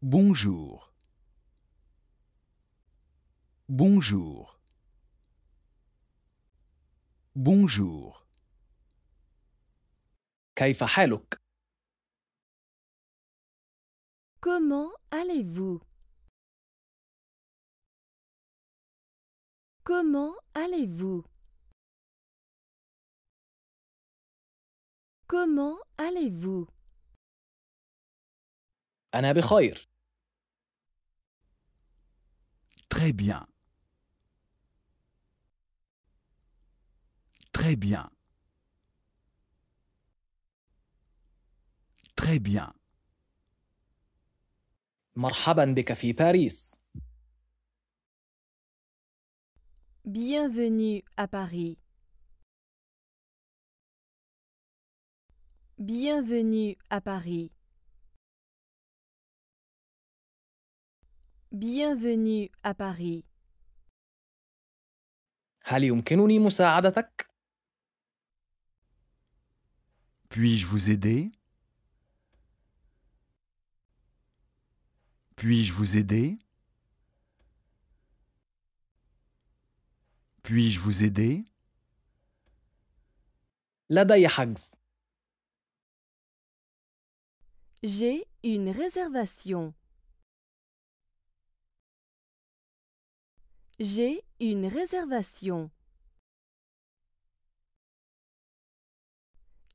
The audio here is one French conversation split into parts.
Bonjour. Bonjour. Bonjour. Comment allez-vous? Comment allez-vous? Comment allez-vous? Très bien. Très bien. Très bien. مرحبا Bienvenue à Paris. Bienvenue à Paris. Bienvenue à Paris. puis Puis-je vous aider? Puis-je vous aider? Puis-je vous aider? J'ai une réservation. J'ai une réservation.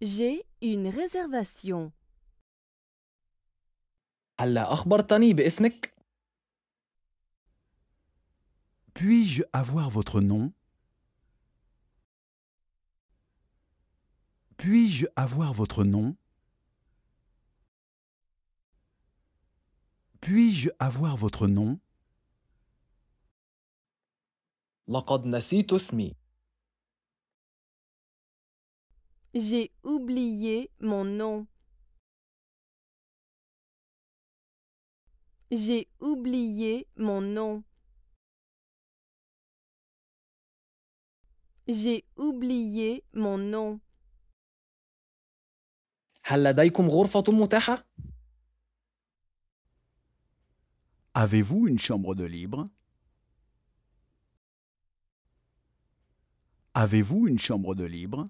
J'ai une réservation. باسمك؟ Puis-je avoir votre nom? Puis-je avoir votre nom? Puis-je avoir votre nom? J'ai oublié mon nom. J'ai oublié mon nom. J'ai oublié mon nom. avez Avez-vous une chambre de libre Avez-vous une chambre de libre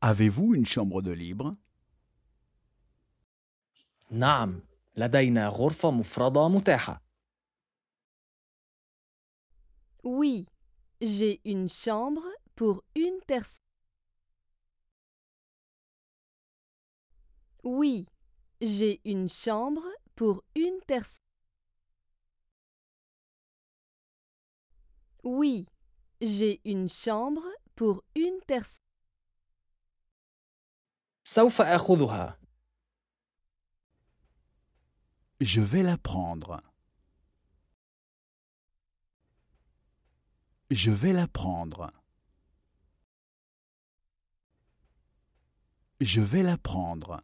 Avez-vous une chambre de libre Oui, j'ai une chambre pour une personne. Oui, j'ai une chambre pour une personne. Oui, j'ai une chambre pour une personne. Je vais la prendre. Je vais la prendre. Je vais la prendre.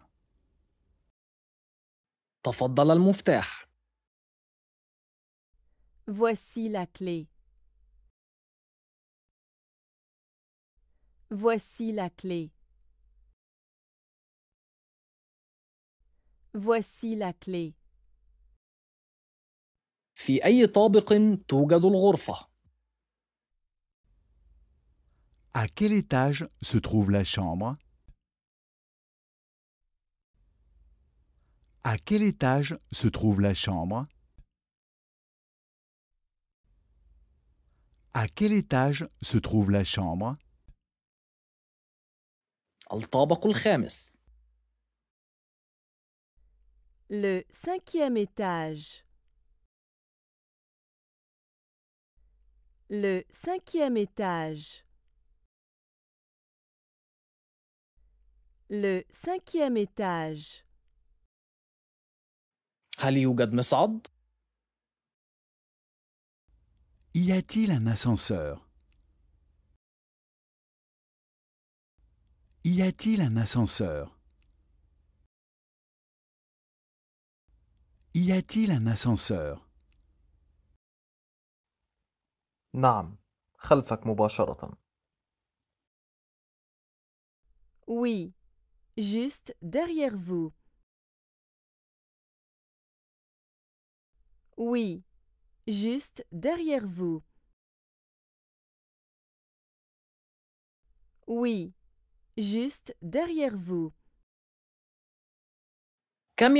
Voici la clé. Voici la clé. Voici la clé. À quel étage se trouve la chambre? À quel étage se trouve la chambre? À quel étage se trouve la chambre? Le cinquième étage. Le cinquième étage. Le cinquième étage. هل يوجد Y a-t-il un ascenseur Y a-t-il un ascenseur Y a-t-il un ascenseur خلفك مباشرة Oui, juste derrière vous. Oui, juste derrière vous. Oui, juste derrière vous. À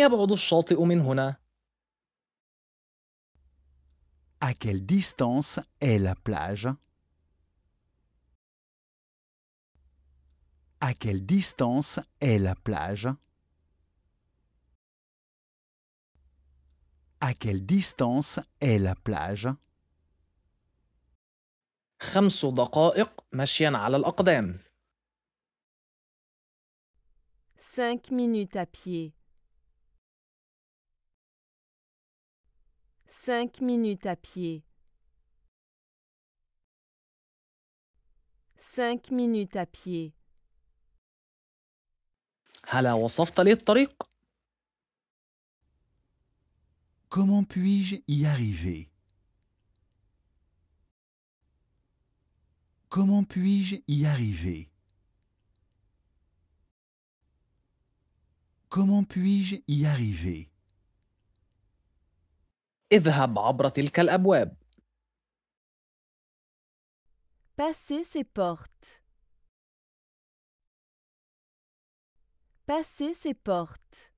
quelle distance est la plage? À quelle distance est la plage? À quelle distance est la plage? دقائق على Cinq minutes à pied. Cinq minutes à pied. Cinq minutes à pied. Comment puis-je y arriver Comment puis-je y arriver Comment puis-je y arriver Passer ces portes. Passer ces portes.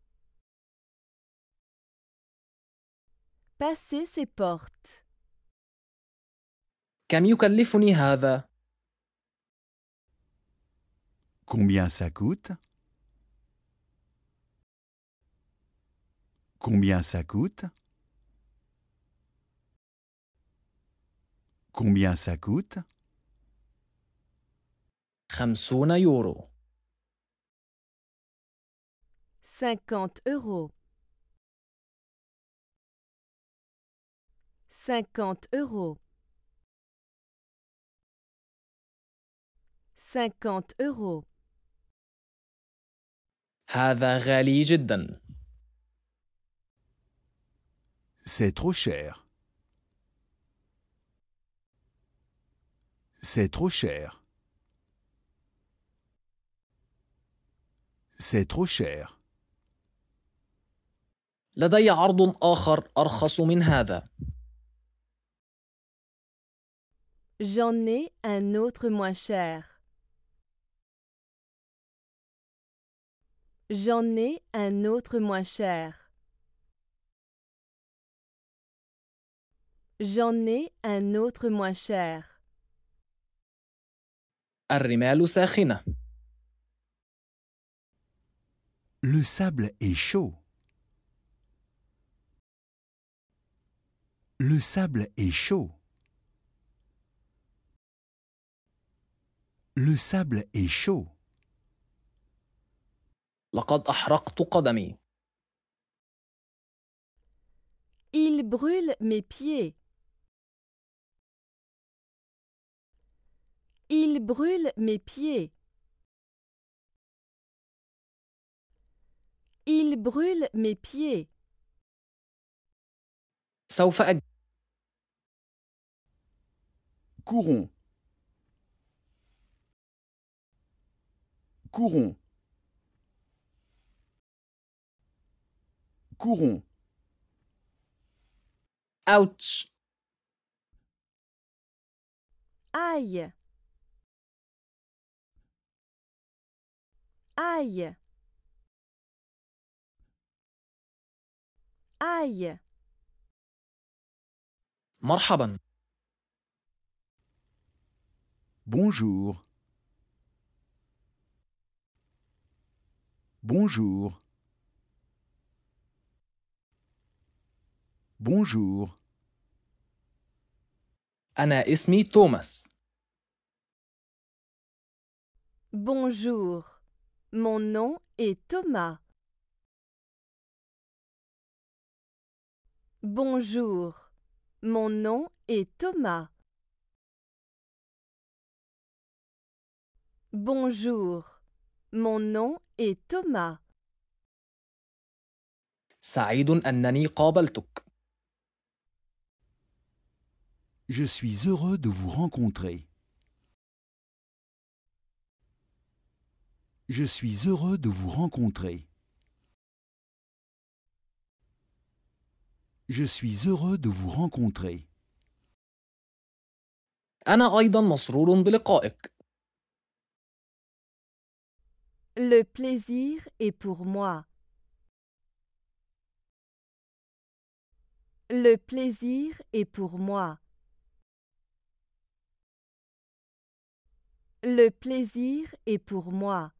Passer ces portes. Combien ça coûte Combien ça coûte Combien ça coûte 50 euros. 50 euros. 50 euros. 50 euros. هذا غالي جدا. C'est trop cher. C'est trop cher. C'est trop cher. J'en ai un autre moins cher. J'en ai un autre moins cher. J'en ai un autre moins cher. Le sable est chaud. Le sable est chaud. Le sable est chaud. Il brûle mes pieds. Il brûle mes pieds. Il brûle mes pieds. سوف Courons. Courons. Courons. Ouch. Aïe. aille aille مرحبا Bonjour. Bonjour. Bonjour. أنا اسمي توماس. Bonjour. Mon nom est Thomas. Bonjour. Mon nom est Thomas. Bonjour. Mon nom est Thomas. سعيد قابلتك. Je suis heureux de vous rencontrer. Je suis heureux de vous rencontrer. Je suis heureux de vous rencontrer. Le plaisir est pour moi. Le plaisir est pour moi. Le plaisir est pour moi.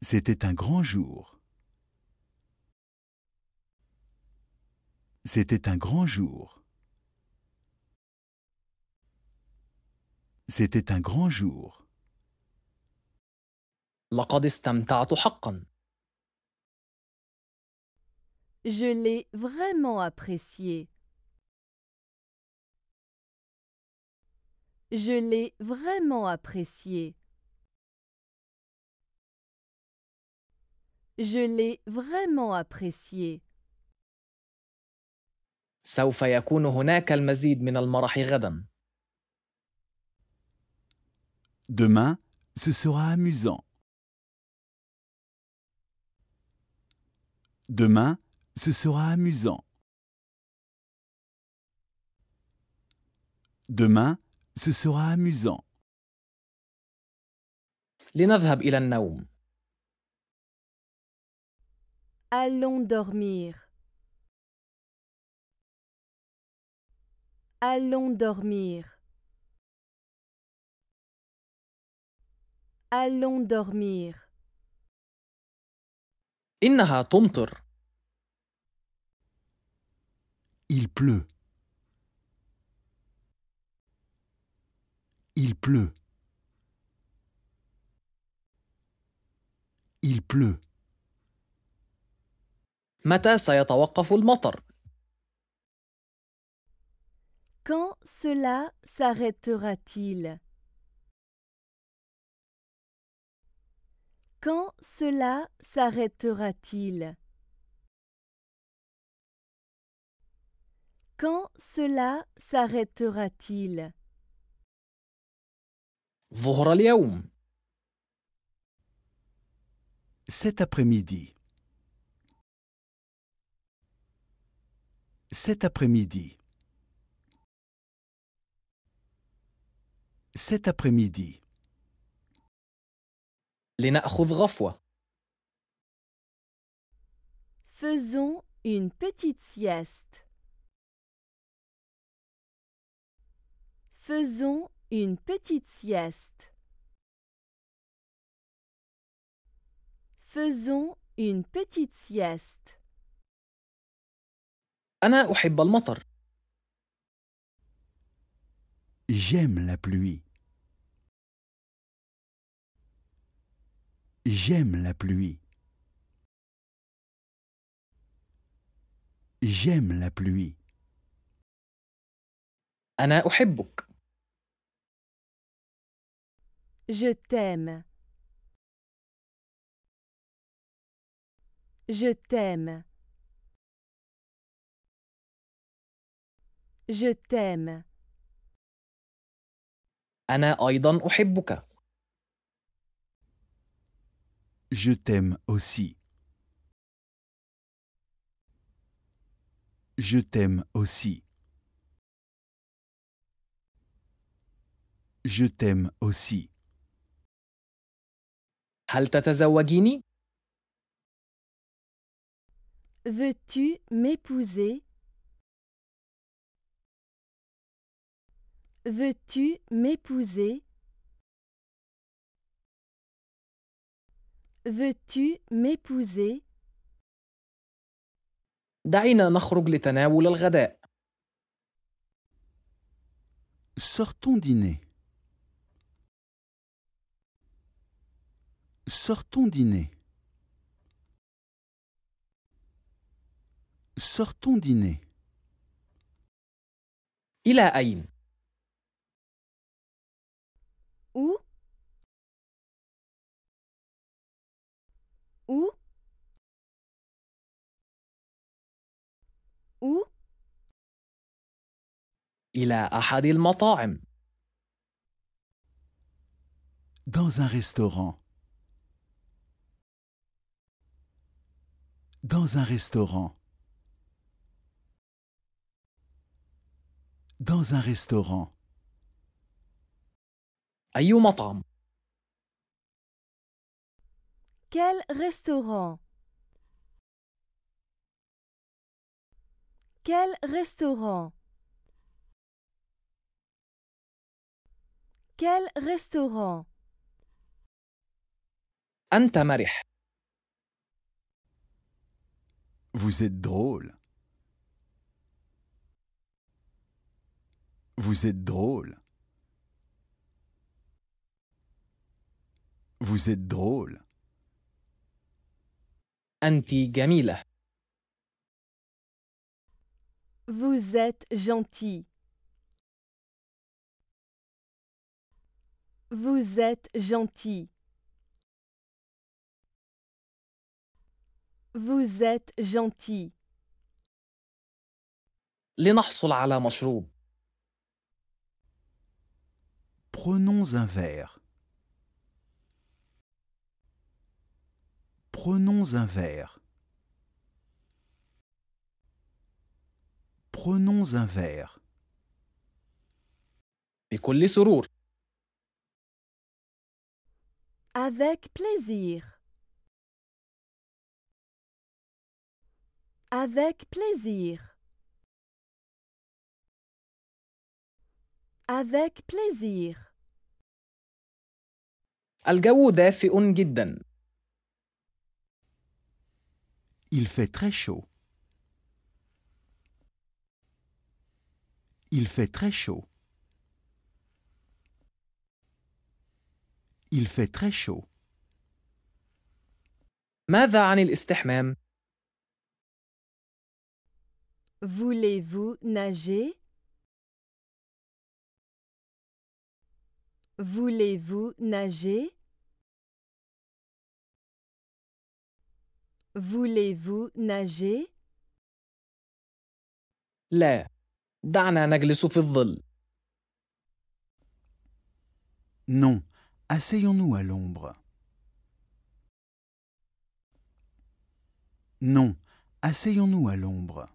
C'était un grand jour. C'était un grand jour. C'était un grand jour. Je l'ai vraiment apprécié. Je l'ai vraiment apprécié. Je l'ai vraiment apprécié. Demain, ce sera amusant. Demain, ce sera amusant. Demain, ce sera amusant. Allons dormir. Allons dormir. Allons dormir. Il pleut. Il pleut. Il pleut. Quand cela s'arrêtera-t-il Quand cela s'arrêtera-t-il Quand cela s'arrêtera-t-il cet après-midi. Cet après-midi. Cet après-midi. لنأخذ غفوة. Faisons une petite sieste. Faisons une petite sieste. Faisons une petite sieste. J'aime la pluie. J'aime la pluie. J'aime la pluie. Je t'aime. Je t'aime. Je t'aime. Je t'aime aussi. Je t'aime aussi. Je t'aime aussi. هل تتزوجيني؟ Veux-tu m'épouser? Veux-tu m'épouser? Veux-tu m'épouser? دعينا نخرج لتناول الغداء. Sortons dîner. Sortons dîner. Sortons dîner. Il a Aïn. Où Où Où Il a hadil restaurants. Dans un restaurant. Dans un restaurant. Dans un restaurant. matam. Quel restaurant Quel restaurant Quel restaurant Anta Vous êtes drôle. Vous êtes drôle. Vous êtes drôle. Anti Gamila. Vous êtes gentil. Vous êtes gentil. Vous êtes gentil. لنحصل على مشروب. Prenons un verre. Prenons un verre. Prenons un verre. بكل Avec plaisir. Avec plaisir. Avec plaisir. Il fait très chaud. Il fait très chaud. Il fait très chaud. ماذا عن الاستحمام؟ Voulez-vous nager Voulez-vous nager Voulez-vous nager دعنا نجلس في الظل Non, asseyons-nous à l'ombre. Non, asseyons-nous à l'ombre.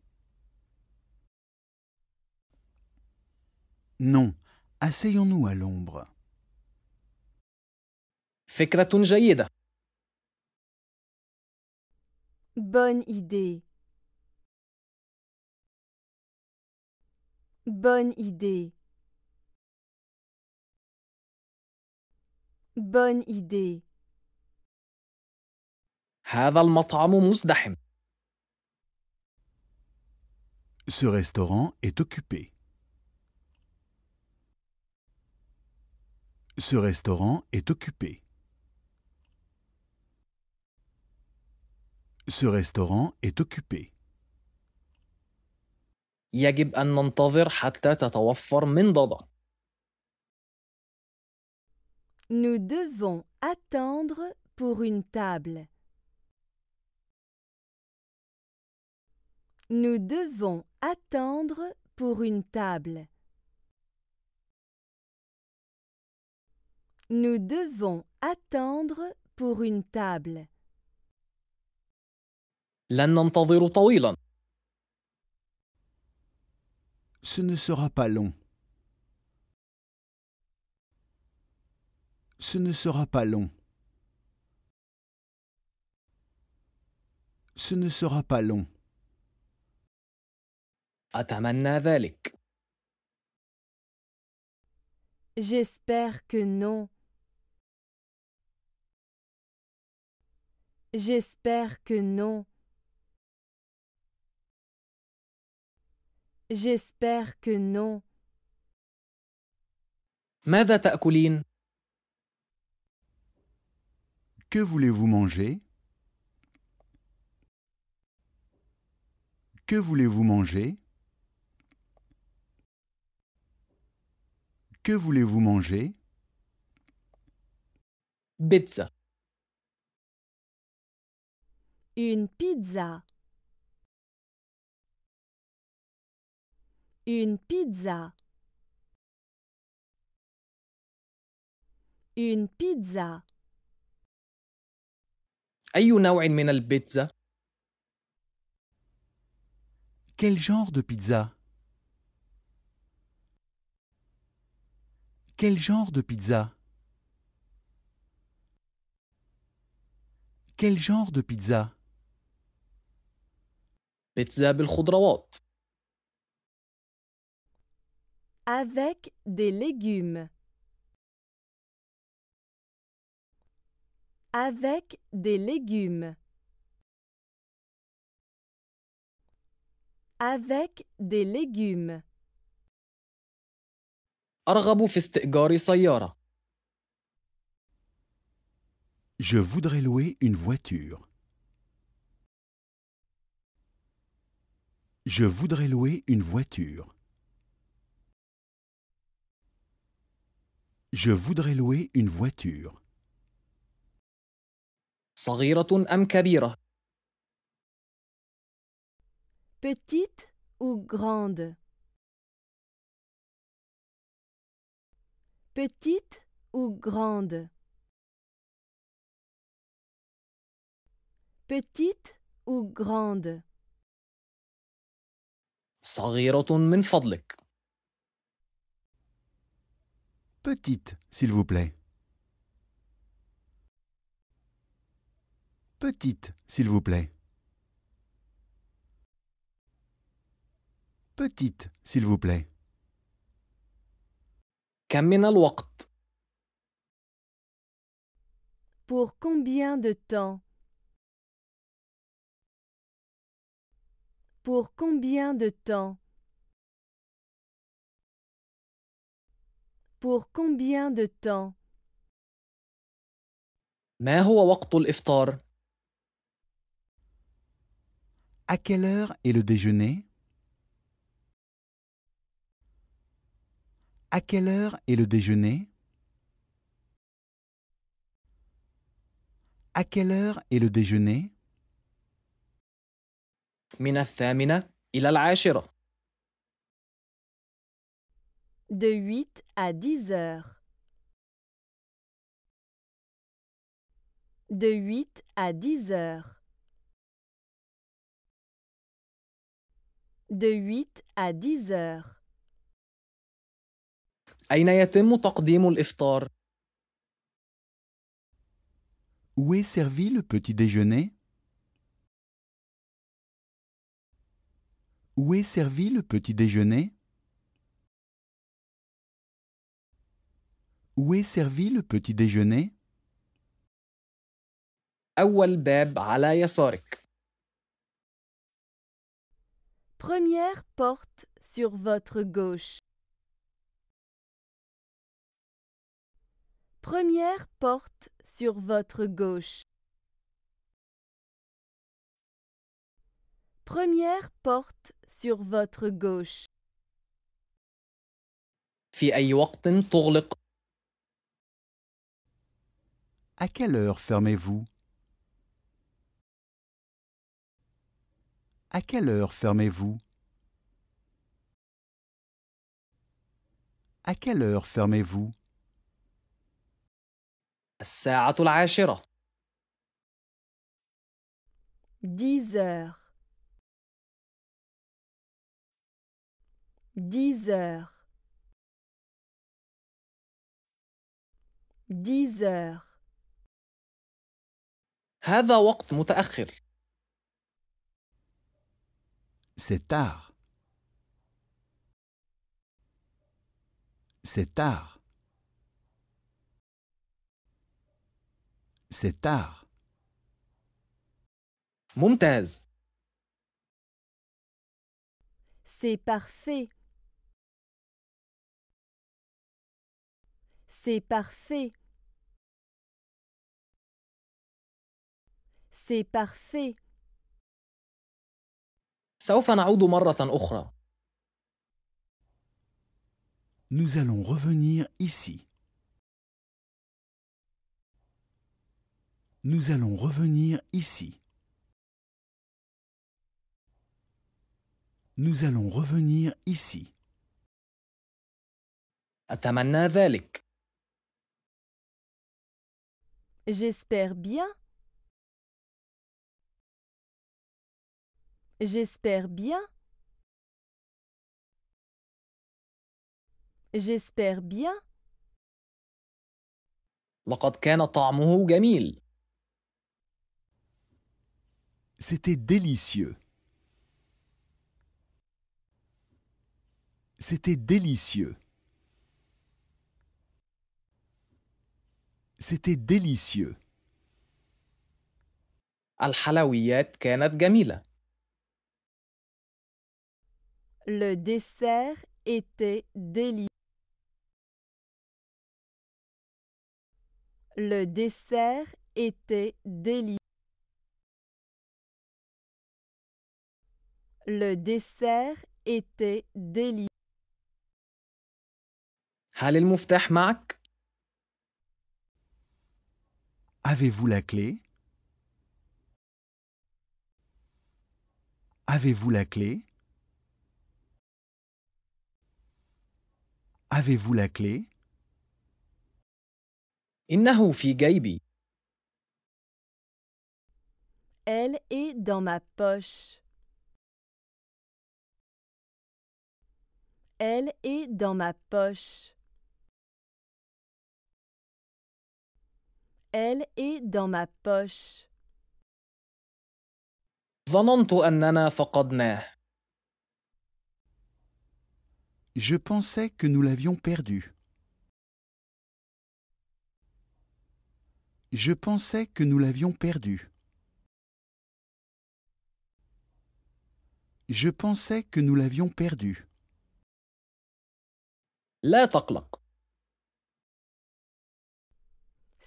Non, asseyons-nous à l'ombre. Bonne idée. Bonne idée. Bonne idée. Ce restaurant est occupé. Ce restaurant est occupé. Ce restaurant est occupé. Nous devons attendre pour une table. Nous devons attendre pour une table. Nous devons attendre pour une table. Ce ne sera pas long. Ce ne sera pas long. Ce ne sera pas long. J'espère que non. J'espère que non. J'espère que non. Que voulez-vous manger? Que voulez-vous manger? Que voulez-vous manger? Une pizza. Une pizza. Une pizza. Quel genre de pizza Quel genre de pizza Quel genre de pizza avec des légumes avec des légumes avec des légumes Je voudrais louer une voiture. Je voudrais louer une voiture. Je voudrais louer une voiture. Petite ou grande Petite ou grande Petite ou grande Petite, s'il vous plaît. Petite, s'il vous plaît. Petite, s'il vous plaît. Pour combien de temps Pour combien de temps Pour combien de temps À quelle heure est le déjeuner À quelle heure est le déjeuner À quelle heure est le déjeuner من الثامنة إلى العاشرة. De 8 à 10 heures. De 8 à 10 heures. De 8 à 10 heures. أين يتم تقديم الإفطار؟ Où est servi le petit déjeuner Où est servi le petit déjeuner Où est servi le petit déjeuner Première porte sur votre gauche. Première porte sur votre gauche. Première porte sur votre gauche. À quelle heure fermez-vous À quelle heure fermez-vous À quelle heure fermez-vous Dix heures Dix heures. Dix heures. C'est tard. C'est tard. C'est tard. ممتاز. C'est parfait. C'est parfait. C'est parfait. Nous allons revenir ici. Nous allons revenir ici. Nous allons revenir ici. J'espère bien. J'espère bien. J'espère bien. C'était délicieux. C'était délicieux. C'était délicieux. Le dessert était délicieux. Le dessert était délicieux. Le dessert était délicieux. Avez-vous la clé Avez-vous la clé Avez-vous la clé Elle est dans ma poche. Elle est dans ma poche. Elle est dans ma poche. Je pensais que nous l'avions perdu. Je pensais que nous l'avions perdu. Je pensais que nous l'avions perdu.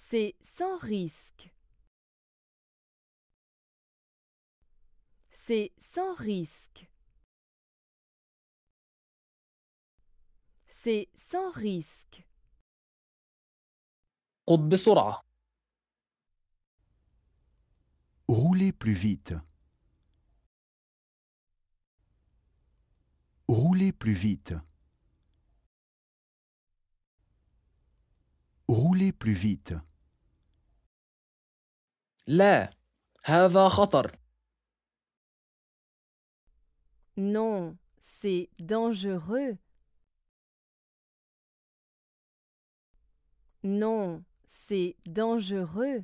C'est sans risque. C'est sans risque. C'est sans risque. de Roulez plus vite. Roulez plus vite. Roulez plus vite. Non, c'est dangereux. Non, c'est dangereux.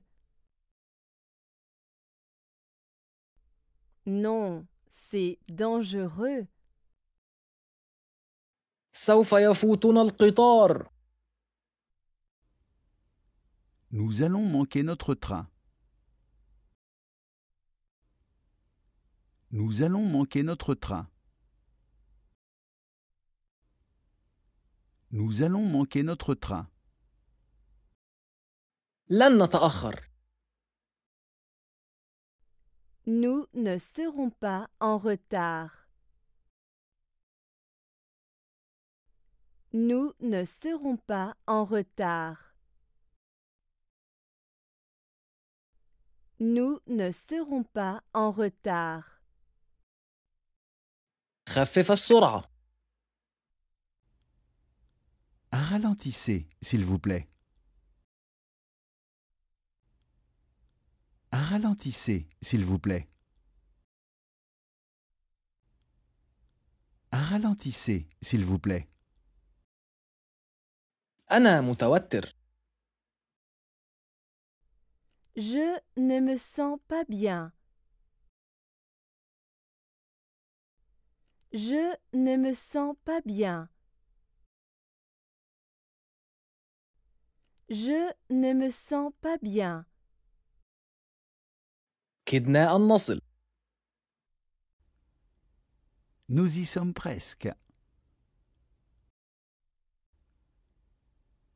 Non, c'est dangereux. Nous allons manquer notre train. Nous allons manquer notre train. Nous allons manquer notre train. Nous ne serons pas en retard. Nous ne serons pas en retard. Nous ne serons pas en retard. Ralentissez, s'il vous plaît. Ralentissez, s'il vous plaît. Ralentissez, s'il vous plaît. Anna Je ne me sens pas bien. Je ne me sens pas bien. Je ne me sens pas bien. Nous y sommes presque.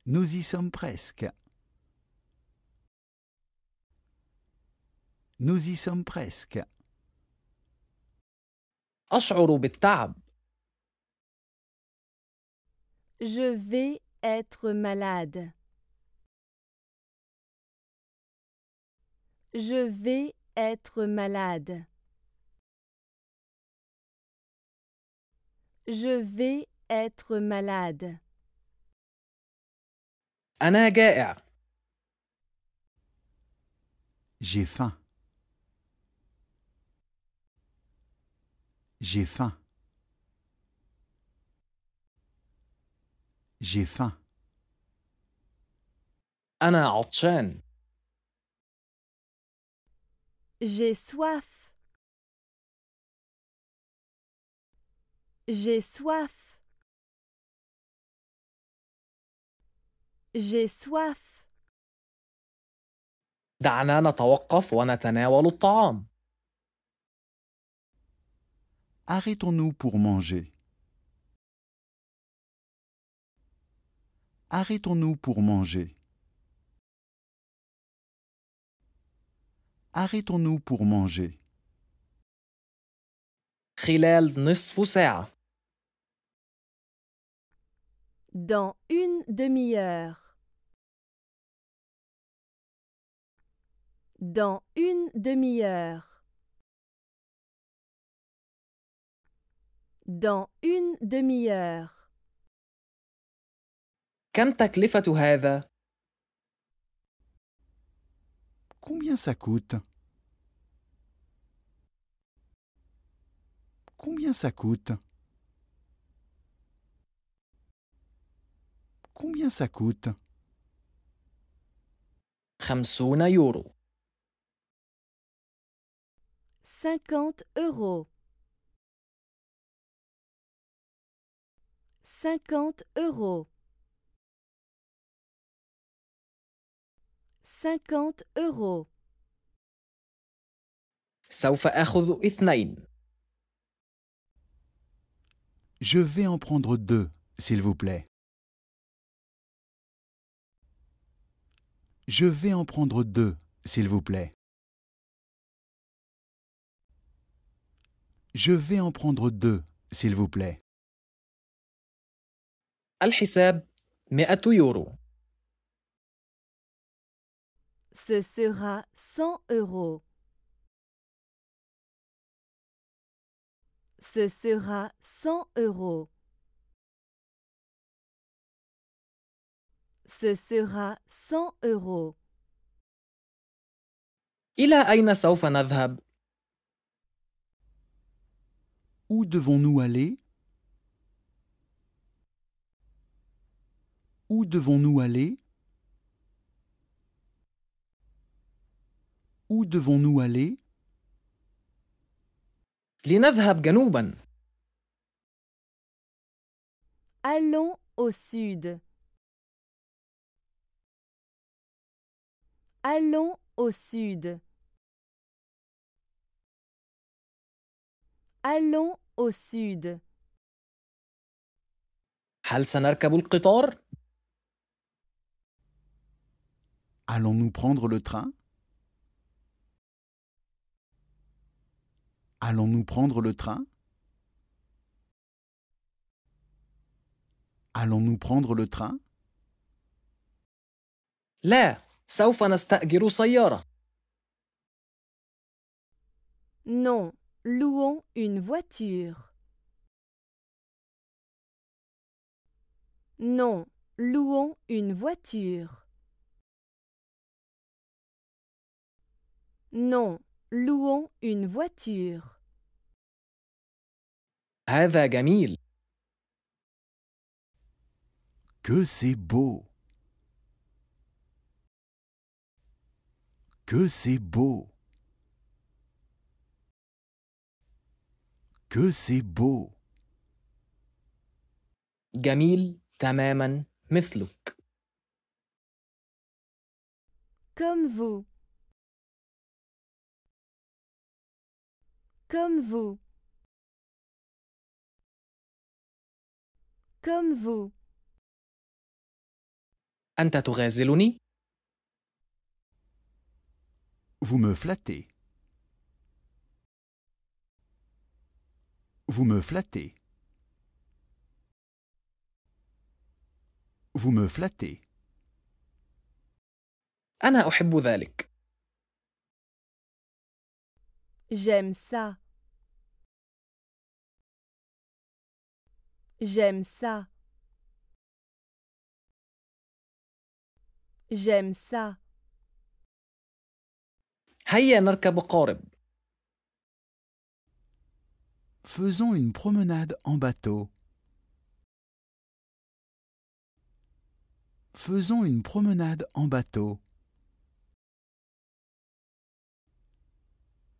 Nous y sommes presque. Nous y sommes presque. أشعر بالتعب. Je vais être malade. Je vais être malade. Je vais être malade. أنا جائع. J'ai faim. J'ai faim. J'ai faim. أنا عطشان. J'ai soif. J'ai soif. J'ai soif. دعنا نتوقف ونتناول الطعام. Arrêtons-nous pour manger. Arrêtons-nous pour manger. Arrêtons-nous pour manger. Dans une demi-heure. Dans une demi-heure. Dans une demi-heure. Combien ça coûte Combien ça coûte Combien ça coûte 50 euros. 50 euros. cinquante euros, cinquante euros. Je vais en prendre deux, s'il vous plaît. Je vais en prendre deux, s'il vous plaît. Je vais en prendre deux, s'il vous plaît. الحساب 100 يورو. Ce sera 100 euros. Ce sera 100 euros. Ce sera 100 euros. إلى أين سوف نذهب؟ Où devons-nous aller Où devons-nous aller Où devons-nous aller Allons au sud. Allons au sud. Allons au sud. هل سنركب القطار؟ Allons-nous prendre le train Allons-nous prendre le train Allons-nous prendre le train لا نستأجر Non, louons une voiture. Non, louons une voiture. Non, louons une voiture. Ava, Gamil, Que c'est beau. Que c'est beau. Que c'est beau. Gamil, تماما مثلك. Comme vous. Comme vous. Comme vous. Vous me flattez. Vous me flattez. Vous me flattez. Anna أحب J'aime ça. J'aime ça. J'aime ça. هيا نركب Faisons une promenade en bateau. Faisons une promenade en bateau.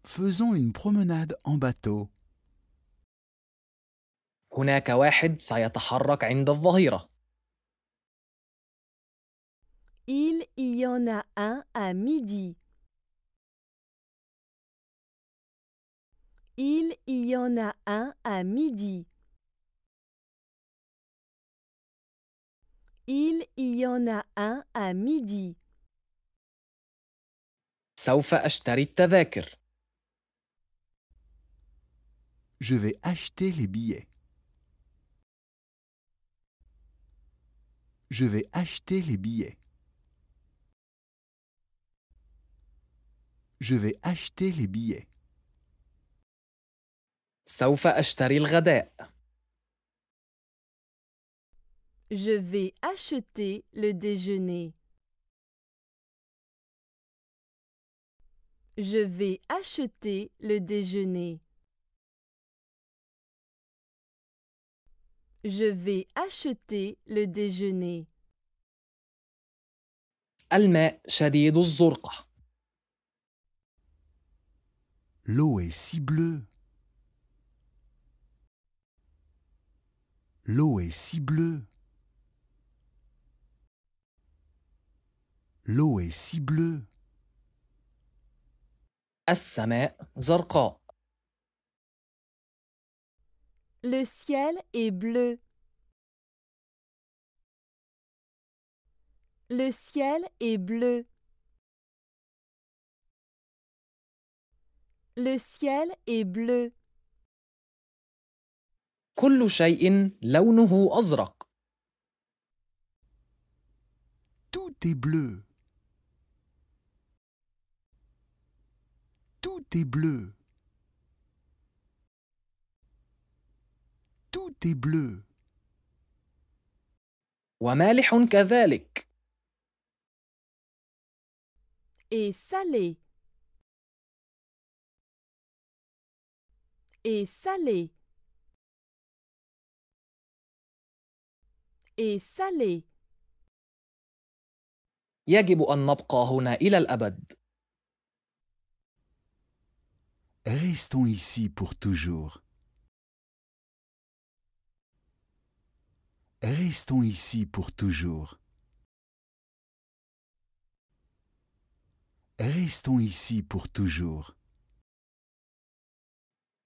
faisons une promenade en bateau. هناك واحد سيتحرك عند الظهيرة. Il y en a un à midi. Il y en a un à midi. Il y en a un à midi. سوف أشتري التذاكر. Je vais acheter les billets. Je vais acheter les billets. Je vais acheter les billets. Je vais acheter le déjeuner. Je vais acheter le déjeuner. Je vais acheter le déjeuner. L'eau est si bleue. L'eau est si bleue. L'eau est si bleue. السماء زرقاء. Le ciel est bleu. Le ciel est bleu. Le ciel est bleu. Tout est bleu. Tout est bleu. tout est bleu. ومالح كذلك. Et salé. Et salé. Et salé. يجب أن نبقى هنا إلى الأبد. Restons ici pour toujours. restons ici pour toujours. Restons ici pour toujours.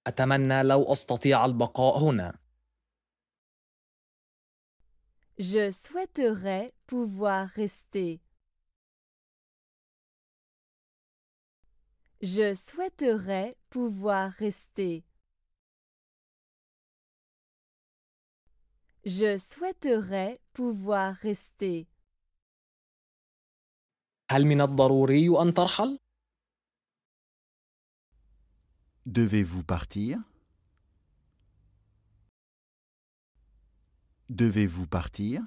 أتمنى لو أستطيع البقاء Je souhaiterais pouvoir rester. Je souhaiterais pouvoir rester. Je souhaiterais pouvoir rester. devez Devez-vous partir? Devez-vous partir?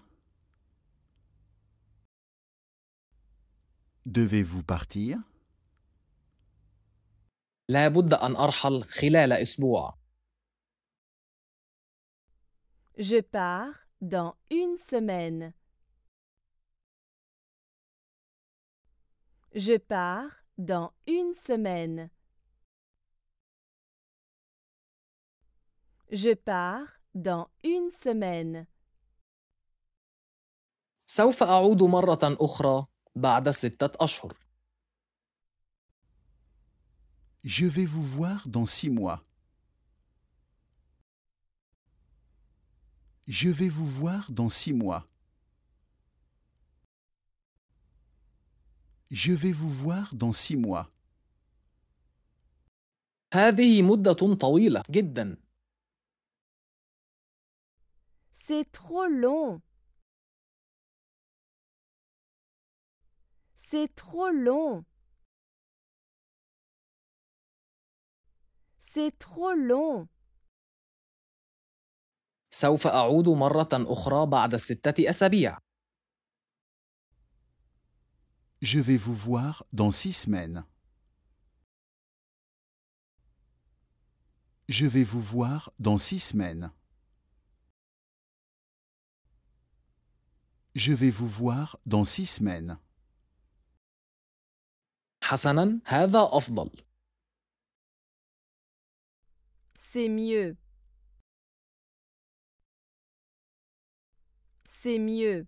Devez-vous partir؟ arhal khilal je pars dans une semaine. Je pars dans une semaine. Je pars dans une semaine. Je vais vous voir dans six mois. Je vais vous voir dans six mois. Je vais vous voir dans six mois. C'est trop long. C'est trop long. C'est trop long. سوف أعود مرة أخرى بعد ستة أسابيع. Je vais vous voir dans six semaines. Je vais vous voir dans six semaines. Je vais vous voir dans six semaines. حسنا هذا أفضل. C'est mieux. C'est mieux.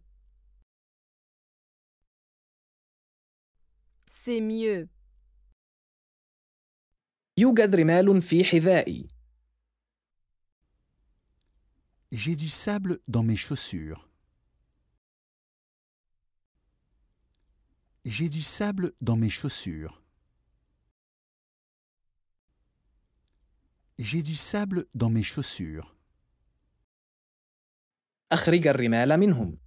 C'est mieux. J'ai du sable dans mes chaussures. J'ai du sable dans mes chaussures. J'ai du sable dans mes chaussures. أخرج الرمال منهم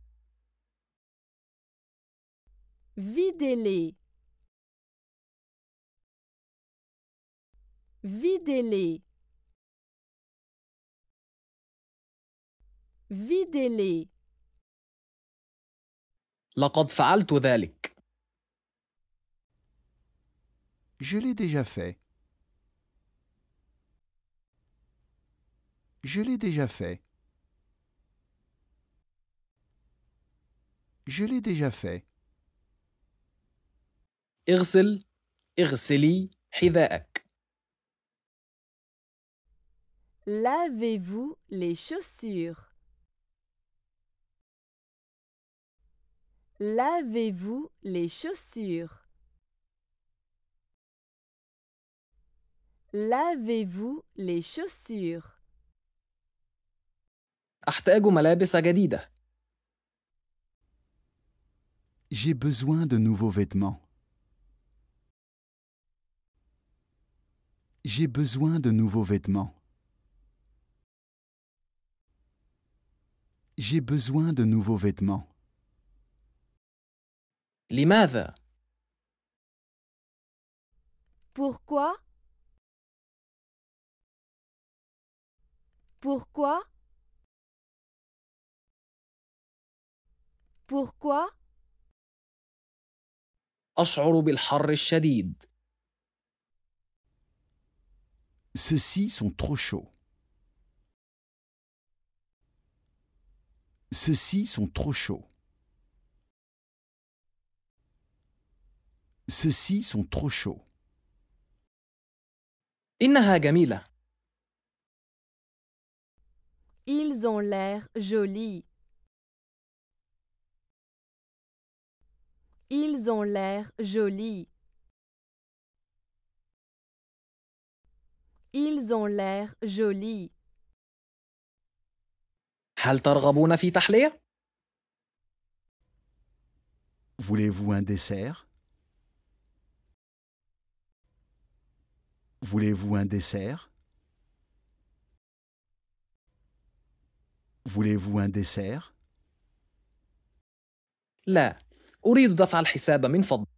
فيديلي فيديلي فيديلي لقد فعلت ذلك Je l'ai déjà fait. Je l'ai déjà fait. Je l'ai déjà fait. Lavez-vous les chaussures. Lavez-vous les chaussures. Lavez-vous les chaussures. J'ai besoin de nouveaux vêtements. J'ai besoin de nouveaux vêtements. J'ai besoin de nouveaux vêtements. لماذا؟ Pourquoi Pourquoi Pourquoi ceux-ci sont trop chauds. Ceux-ci sont trop chauds. Ceux-ci sont trop chauds. Ils ont l'air jolis. Ils ont l'air jolis. Ils ont l'air jolis. voulez Voulez-vous un dessert? Voulez-vous un dessert? Voulez-vous un dessert? أريد دفع الحساب من فضلك.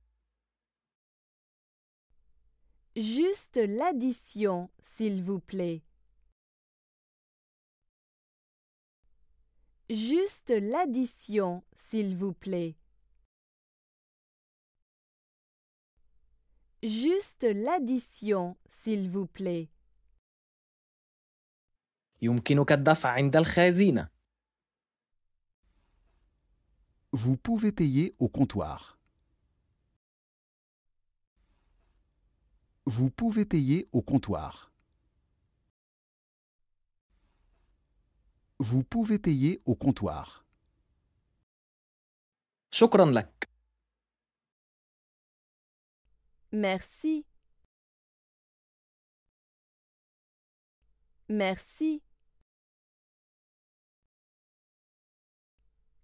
Juste l'addition, s'il vous plaît. Juste l'addition, s'il vous plaît. Juste l'addition, s'il vous plaît. يمكنك الدفع عند الخزينة. Vous pouvez payer au comptoir. Vous pouvez payer au comptoir. Vous pouvez payer au comptoir. Merci. Merci.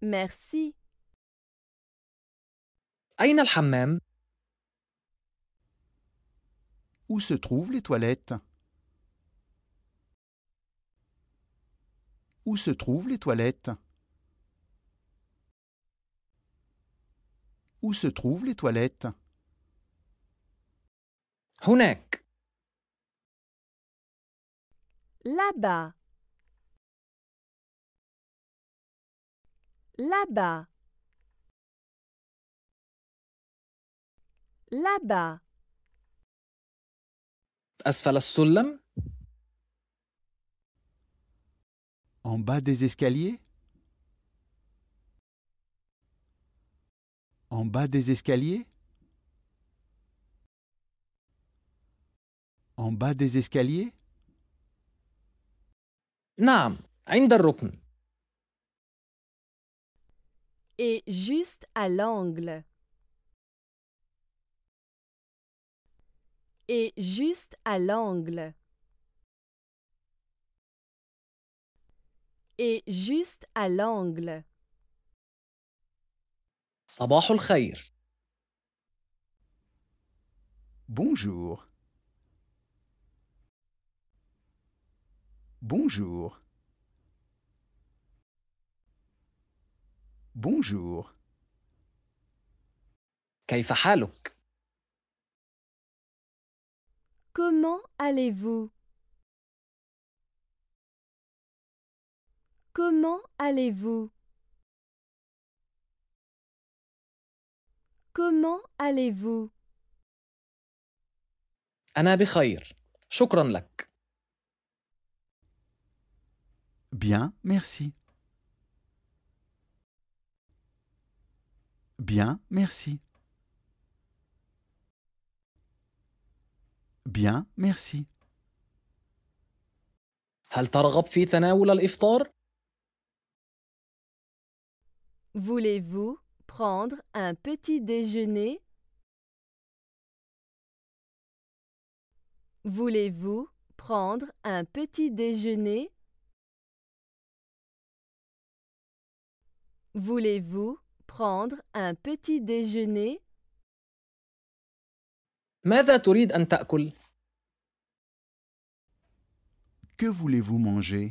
Merci. Où se trouvent les toilettes Où se trouvent les toilettes Où se trouvent les toilettes هناك Là-bas Là-bas Là-bas. En bas des escaliers En bas des escaliers En bas des escaliers الركن. Et juste à l'angle. et juste à l'angle. Et juste à l'angle. صباح الخير. Bonjour. Bonjour. Bonjour. كيف حالك؟ Comment allez-vous Comment allez-vous Comment allez-vous Bien, merci. Bien, merci. Bien, merci. voulez Voulez-vous prendre un petit déjeuner? Voulez-vous prendre un petit déjeuner? Voulez-vous prendre un petit déjeuner? Que voulez-vous manger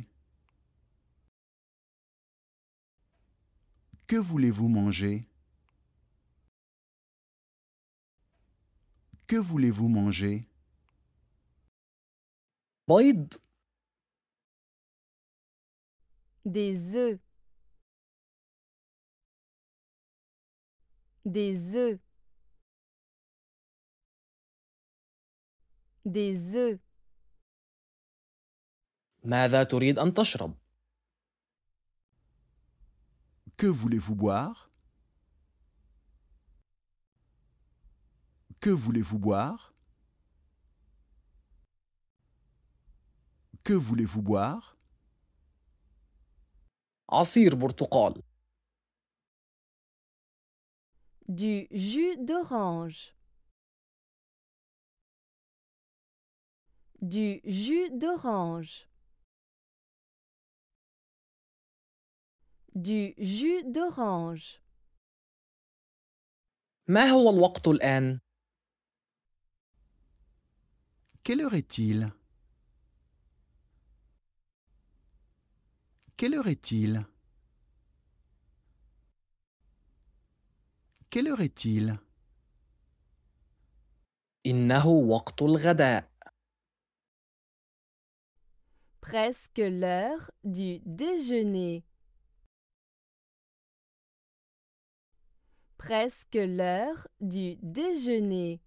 Que voulez-vous manger Que voulez-vous manger des œufs des œufs des œufs que voulez-vous boire? Que voulez-vous boire? Que voulez-vous boire? Du jus d'orange. Du jus d'orange. du jus d'orange. Quelle heure est-il Quelle heure est-il Quelle heure est-il Presque l'heure du déjeuner. presque l'heure du déjeuner.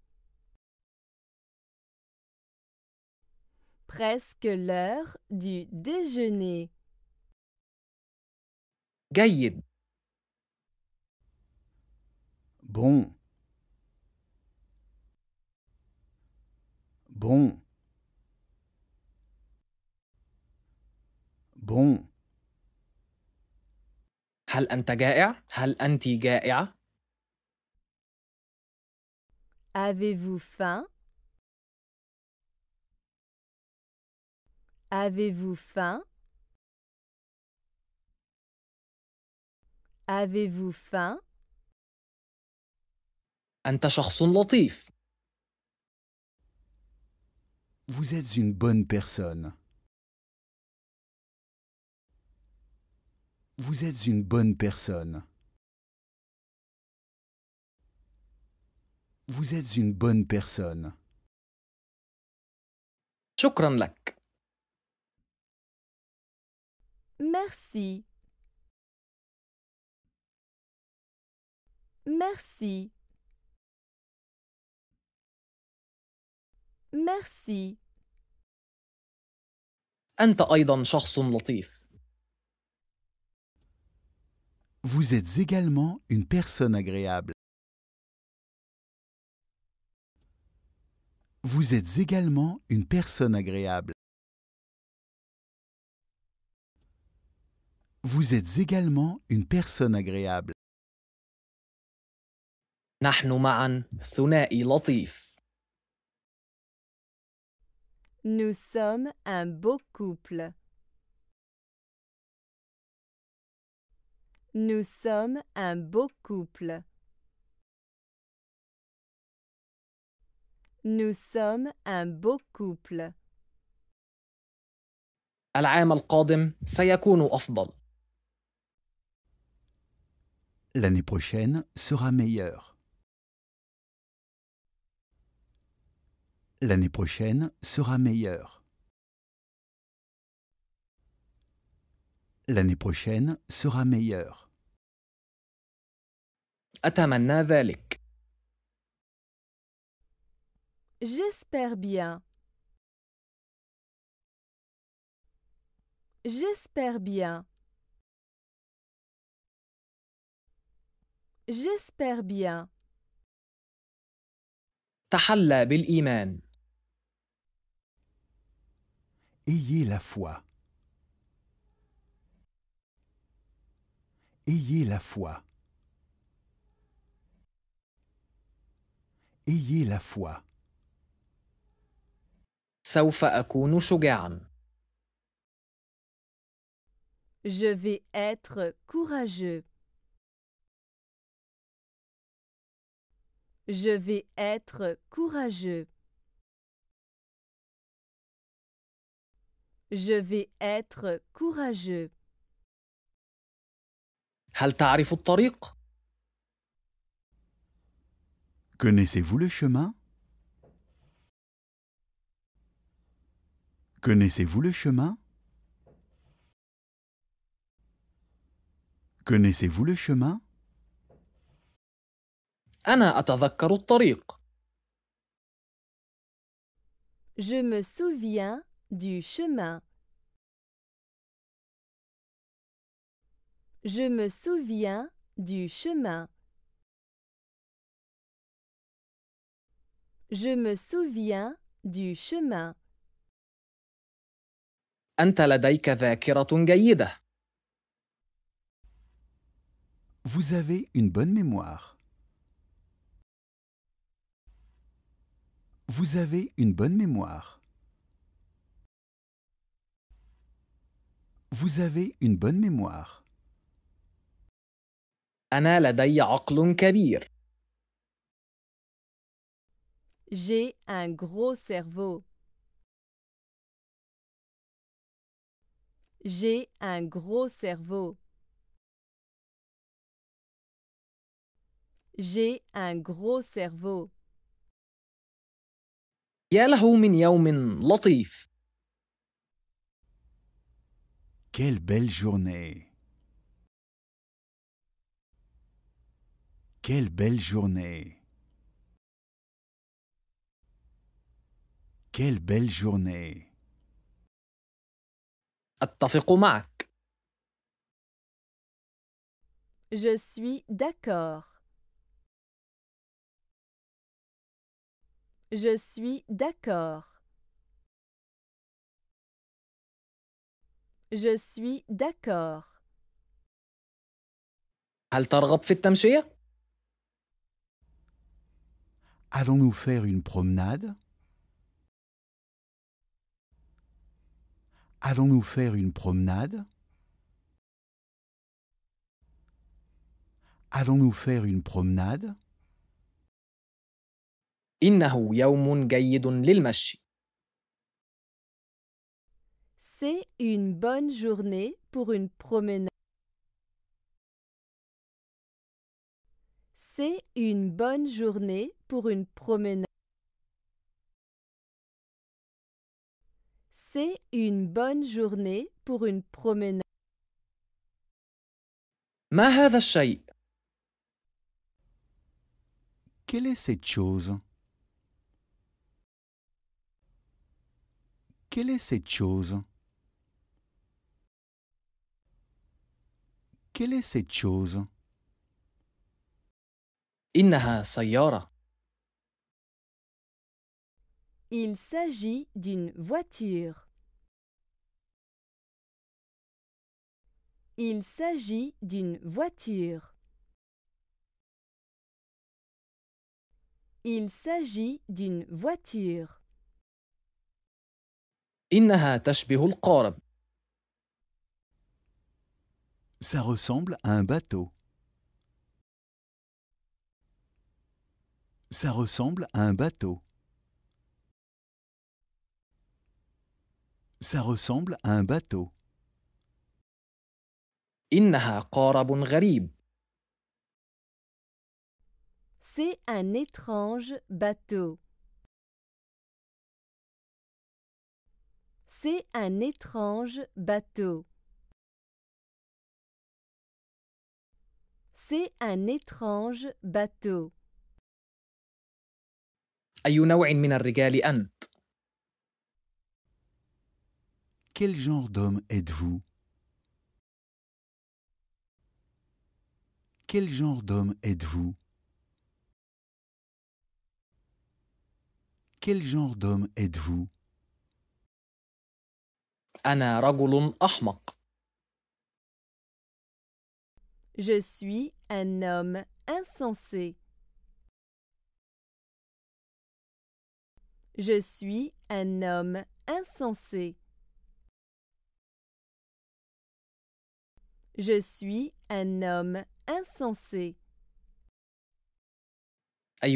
Presque l'heure du déjeuner. جيد Bon. Bon. Bon. هل أنت جائع؟ هل أنت جائعة؟ Avez-vous faim Avez-vous faim Avez-vous faim أنت شخص لطيف. Vous êtes une bonne personne. Vous êtes une bonne personne. Vous êtes une bonne personne. Merci. Merci. Merci. Vous êtes également une personne agréable. Vous êtes également une personne agréable. Vous êtes également une personne agréable. Nous sommes un beau couple. Nous sommes un beau couple. Nous sommes un beau couple. L'année prochaine sera meilleure. L'année prochaine sera meilleure. L'année prochaine sera meilleure. J'espère bien. J'espère bien. J'espère bien. تحلى بالإيمان. Ayez la foi. Ayez la foi. Ayez la foi. Je vais être courageux. Je vais être courageux. Je vais être courageux. هل تعرف connaissez Connaissez-vous le chemin Connaissez-vous le chemin Connaissez-vous le chemin Anna Je me souviens du chemin. Je me souviens du chemin. Je me souviens du chemin. Vous avez une bonne mémoire. Vous avez une bonne mémoire. Vous avez une bonne mémoire. J'ai un gros cerveau. J'ai un gros cerveau. J'ai un gros cerveau. يا Quelle belle journée. Quelle belle journée. Quelle belle journée. Je suis d'accord. Je suis d'accord. Je suis d'accord. allons Allons-nous faire une promenade Allons-nous faire une promenade Allons-nous faire une promenade C'est une bonne journée pour une promenade. C'est une bonne journée pour une promenade. C'est une bonne journée pour une promenade. Ma Quelle est cette chose? Quelle est cette chose? Quelle est cette chose? une il s'agit d'une voiture. Il s'agit d'une voiture. Il s'agit d'une voiture. Ça ressemble à un bateau. Ça ressemble à un bateau. Ça ressemble à un bateau. C'est un étrange bateau. C'est un étrange bateau. C'est un étrange bateau. أي نوع من الرجال أنت؟ Quel genre d'homme êtes-vous Quel genre d'homme êtes-vous Quel genre d'homme êtes-vous Je suis un homme insensé. Je suis un homme insensé. Je suis un homme insensé. Quel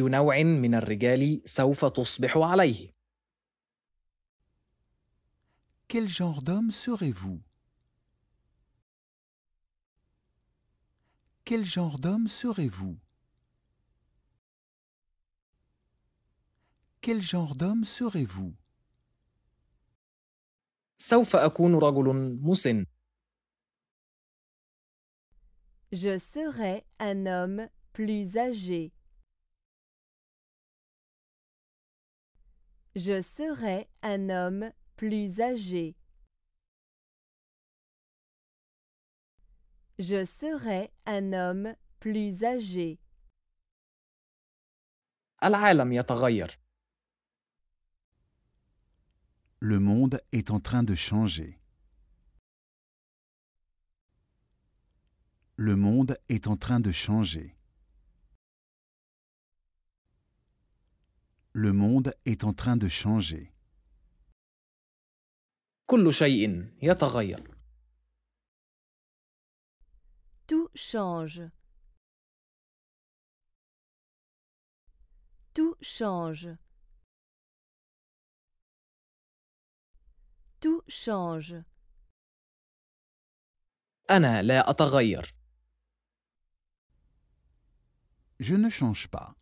genre d'homme serez-vous Quel genre d'homme serez-vous Quel genre d'homme serez-vous سوف أكون رجل je serai un homme plus âgé. Je serai un homme plus âgé. Je serai un homme plus âgé. Le monde est en train de changer. Le monde est en train de changer. Le monde est en train de changer. Tout change. Tout change. Tout change. Je ne change pas.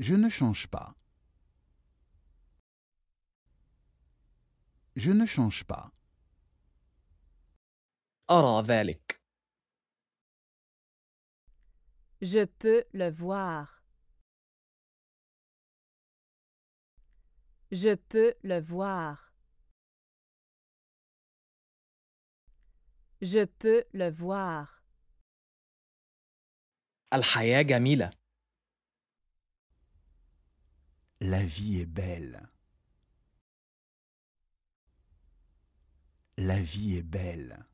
Je ne change pas. Je ne change pas. Je peux le voir. Je peux le voir. Je peux le voir. La vie est belle. La vie est belle.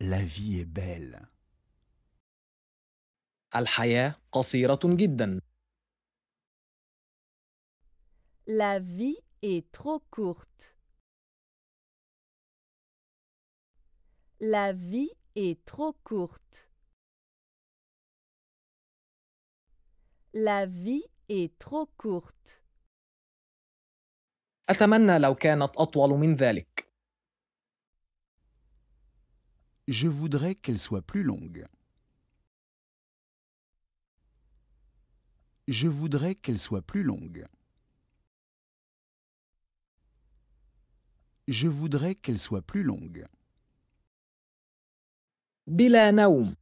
La vie est belle. جدا. La vie est trop courte. La vie est trop courte. La vie est trop courte. Je voudrais qu'elle soit plus longue. Je voudrais qu'elle soit plus longue. Je voudrais qu'elle soit plus longue. بلا نوم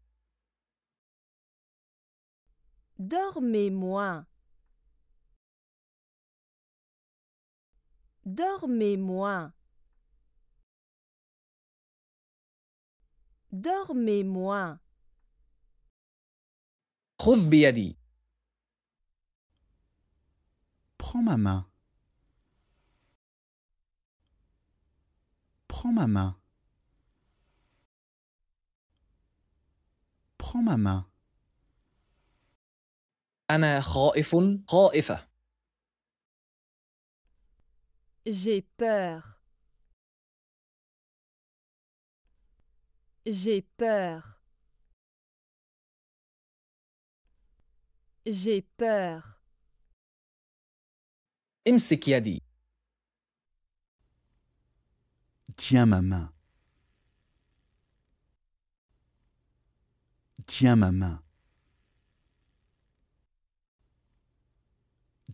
Dormez moi Dormez moi Dormez moi Prends ma main. Prends ma main. Prends ma main. J'ai peur. J'ai peur. J'ai peur. a dit. Tiens ma main. Tiens ma main.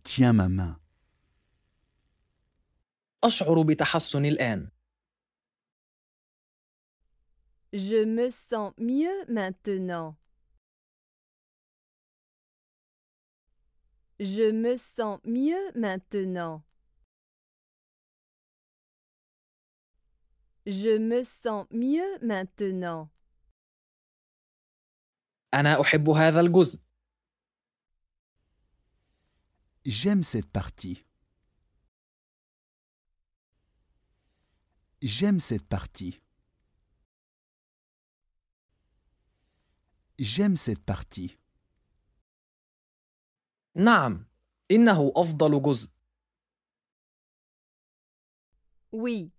Tiens ma main. Je me sens mieux maintenant. Je me sens mieux maintenant. Je me sens mieux maintenant. J'aime cette partie. J'aime cette partie. J'aime cette partie. Oui,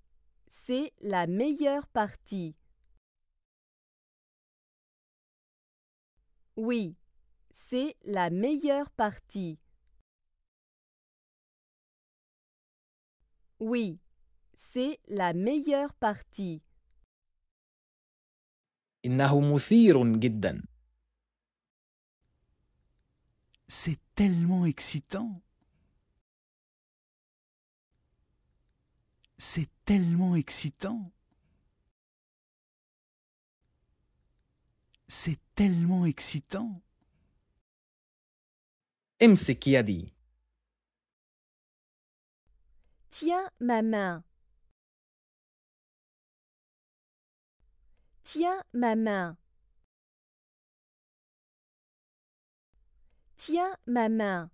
c'est la meilleure partie. Oui, c'est la meilleure partie. Oui, c'est la meilleure partie. C'est tellement excitant. C'est tellement excitant tellement excitant. a dit Tiens ma main. Tiens ma main. Tiens ma main.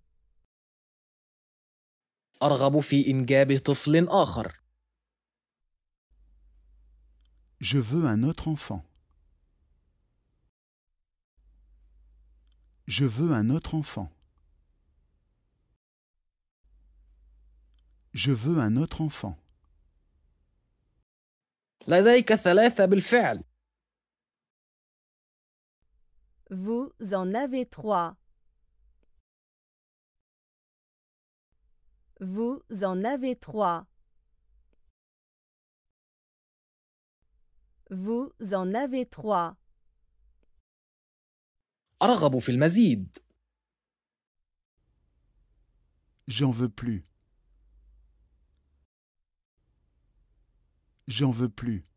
أرغب في إنجاب Je veux un autre enfant. Je veux un autre enfant. Je veux un autre enfant. Vous en avez trois. Vous en avez trois. Vous en avez trois. أرغب في المزيد. J'en veux plus. J'en veux plus.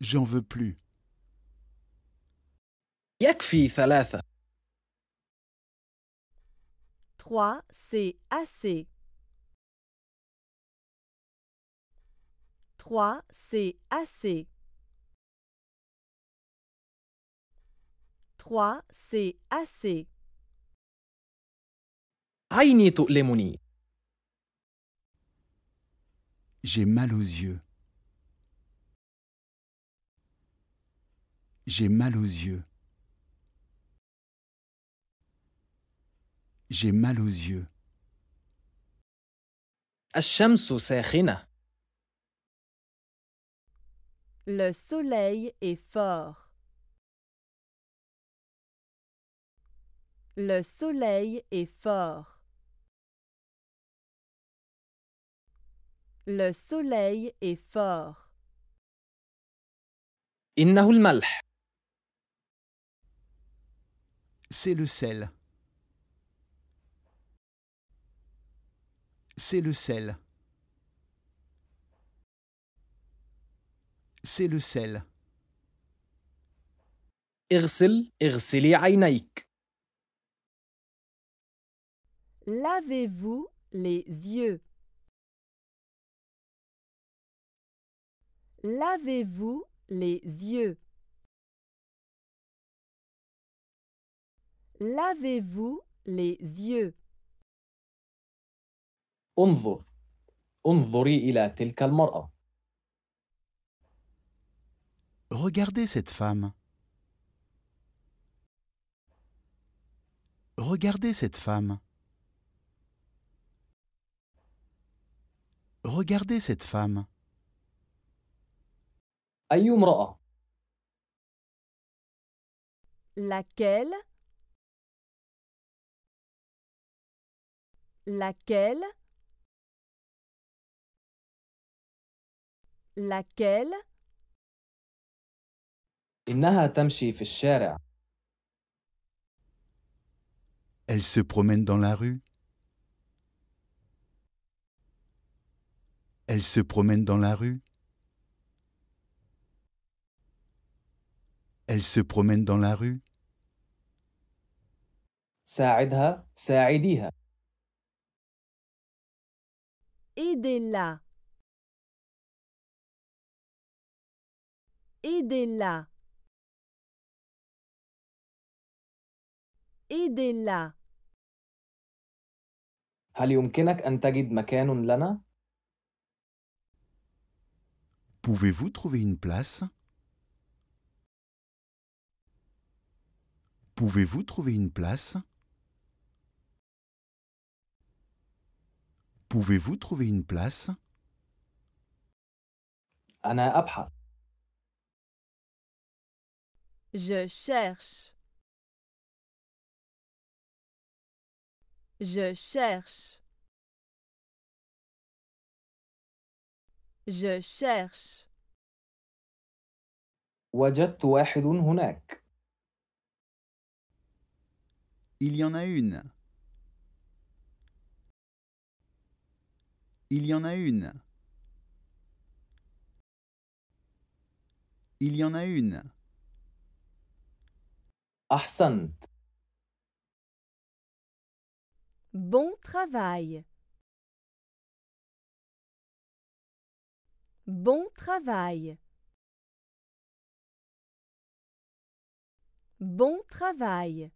J'en veux plus. يكفي ثلاثة. 3. C'est assez. 3. C'est assez. 3. C'est assez. J'ai mal aux yeux. J'ai mal aux yeux. J'ai mal aux yeux. Le soleil est fort. Le soleil est fort. Le soleil est fort. C'est le sel. C'est le sel. C'est le sel. Lavez-vous les yeux. Lavez-vous les yeux. Lavez-vous les yeux. Regardez cette femme. Regardez cette femme. Regardez cette femme. Laquelle Laquelle Laquelle Elle se promène dans la rue. elle se promène dans la rue. Elle se promène dans la rue. ساعدها ساعديها Aidez-la. Aidez-la. Aidez-la. هل يمكنك أن تجد مكان لنا؟ Pouvez-vous trouver une place Pouvez-vous trouver une place Pouvez-vous trouver une place Je cherche. Je cherche. Je cherche. وجدت Il y en a une. Il y en a une. Il y en a une. Bon travail. Bon travail. Bon travail.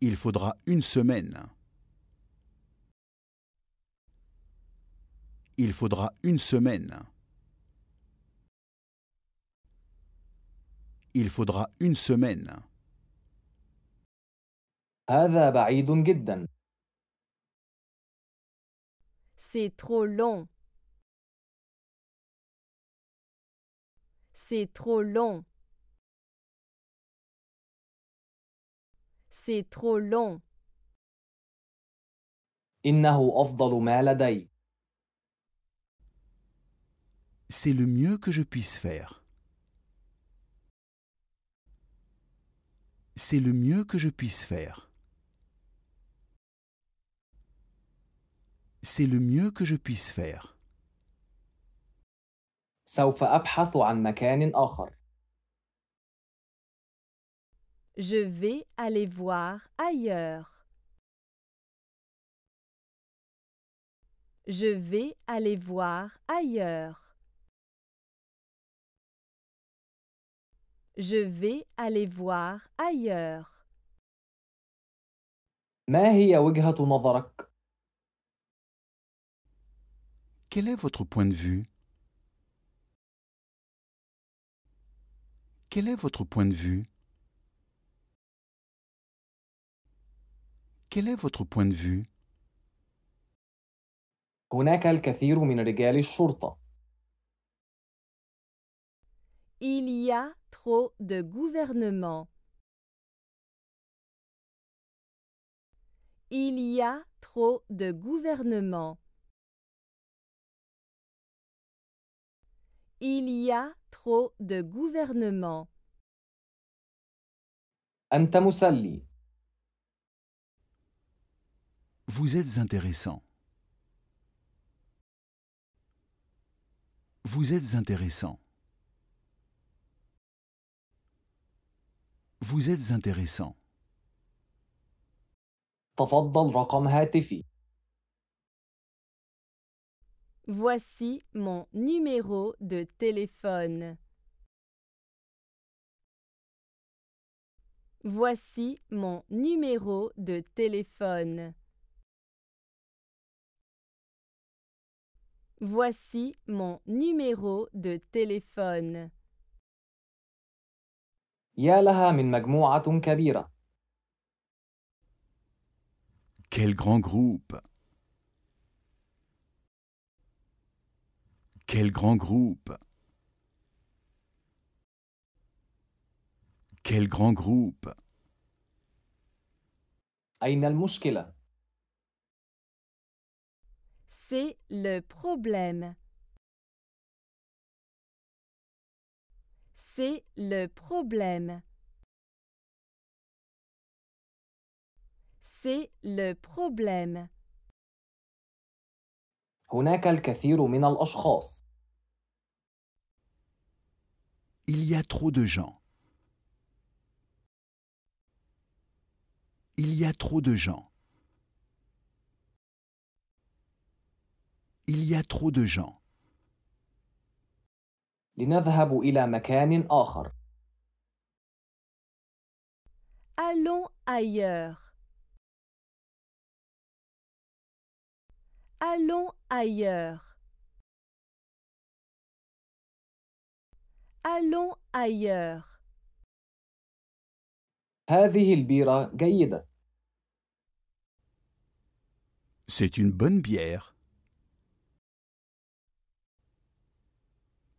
Il faudra une semaine. Il faudra une semaine. Il faudra une semaine. C'est trop long. C'est trop long. C'est trop long. C'est le mieux que je puisse faire. C'est le mieux que je puisse faire. c'est le mieux que je puisse faire. Je vais aller voir ailleurs. Je vais aller voir ailleurs. Je vais aller voir ailleurs. Quel est votre point de vue Quel est votre point de vue Quel est votre point de vue Il y a trop de gouvernement. Il y a trop de gouvernements. Il y a trop de gouvernements. Vous êtes intéressant. Vous êtes intéressant. Vous êtes intéressant. Voici mon numéro de téléphone. Voici mon numéro de téléphone. Voici mon numéro de téléphone. Quel grand groupe Quel grand groupe Quel grand groupe C'est le problème. C'est le problème. C'est le problème. هناك الكثير من الأشخاص. Il y a trop de gens. Il y a trop de gens. Il y a trop de gens. لنذهب إلى مكان آخر. Allons ailleurs. Allons ailleurs. Allons ailleurs. هذه البيرة جيدة. C'est une bonne bière.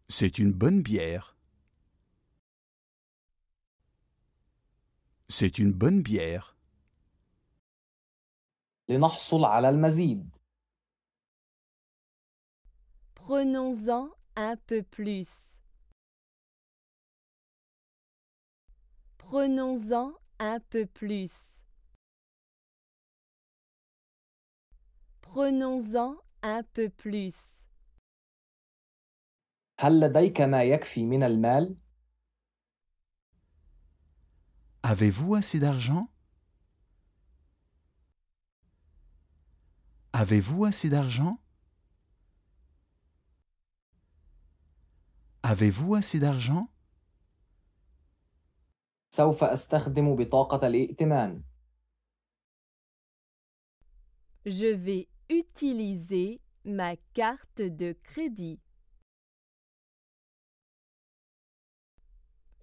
C'est une bonne bière. C'est une bonne bière. لنحصل على المزيد prenons en un peu plus. Prenons-en un peu plus. Prenons-en un peu plus. avez Avez-vous assez d'argent? Avez-vous assez d'argent? Avez-vous assez d'argent Je vais utiliser ma carte de crédit.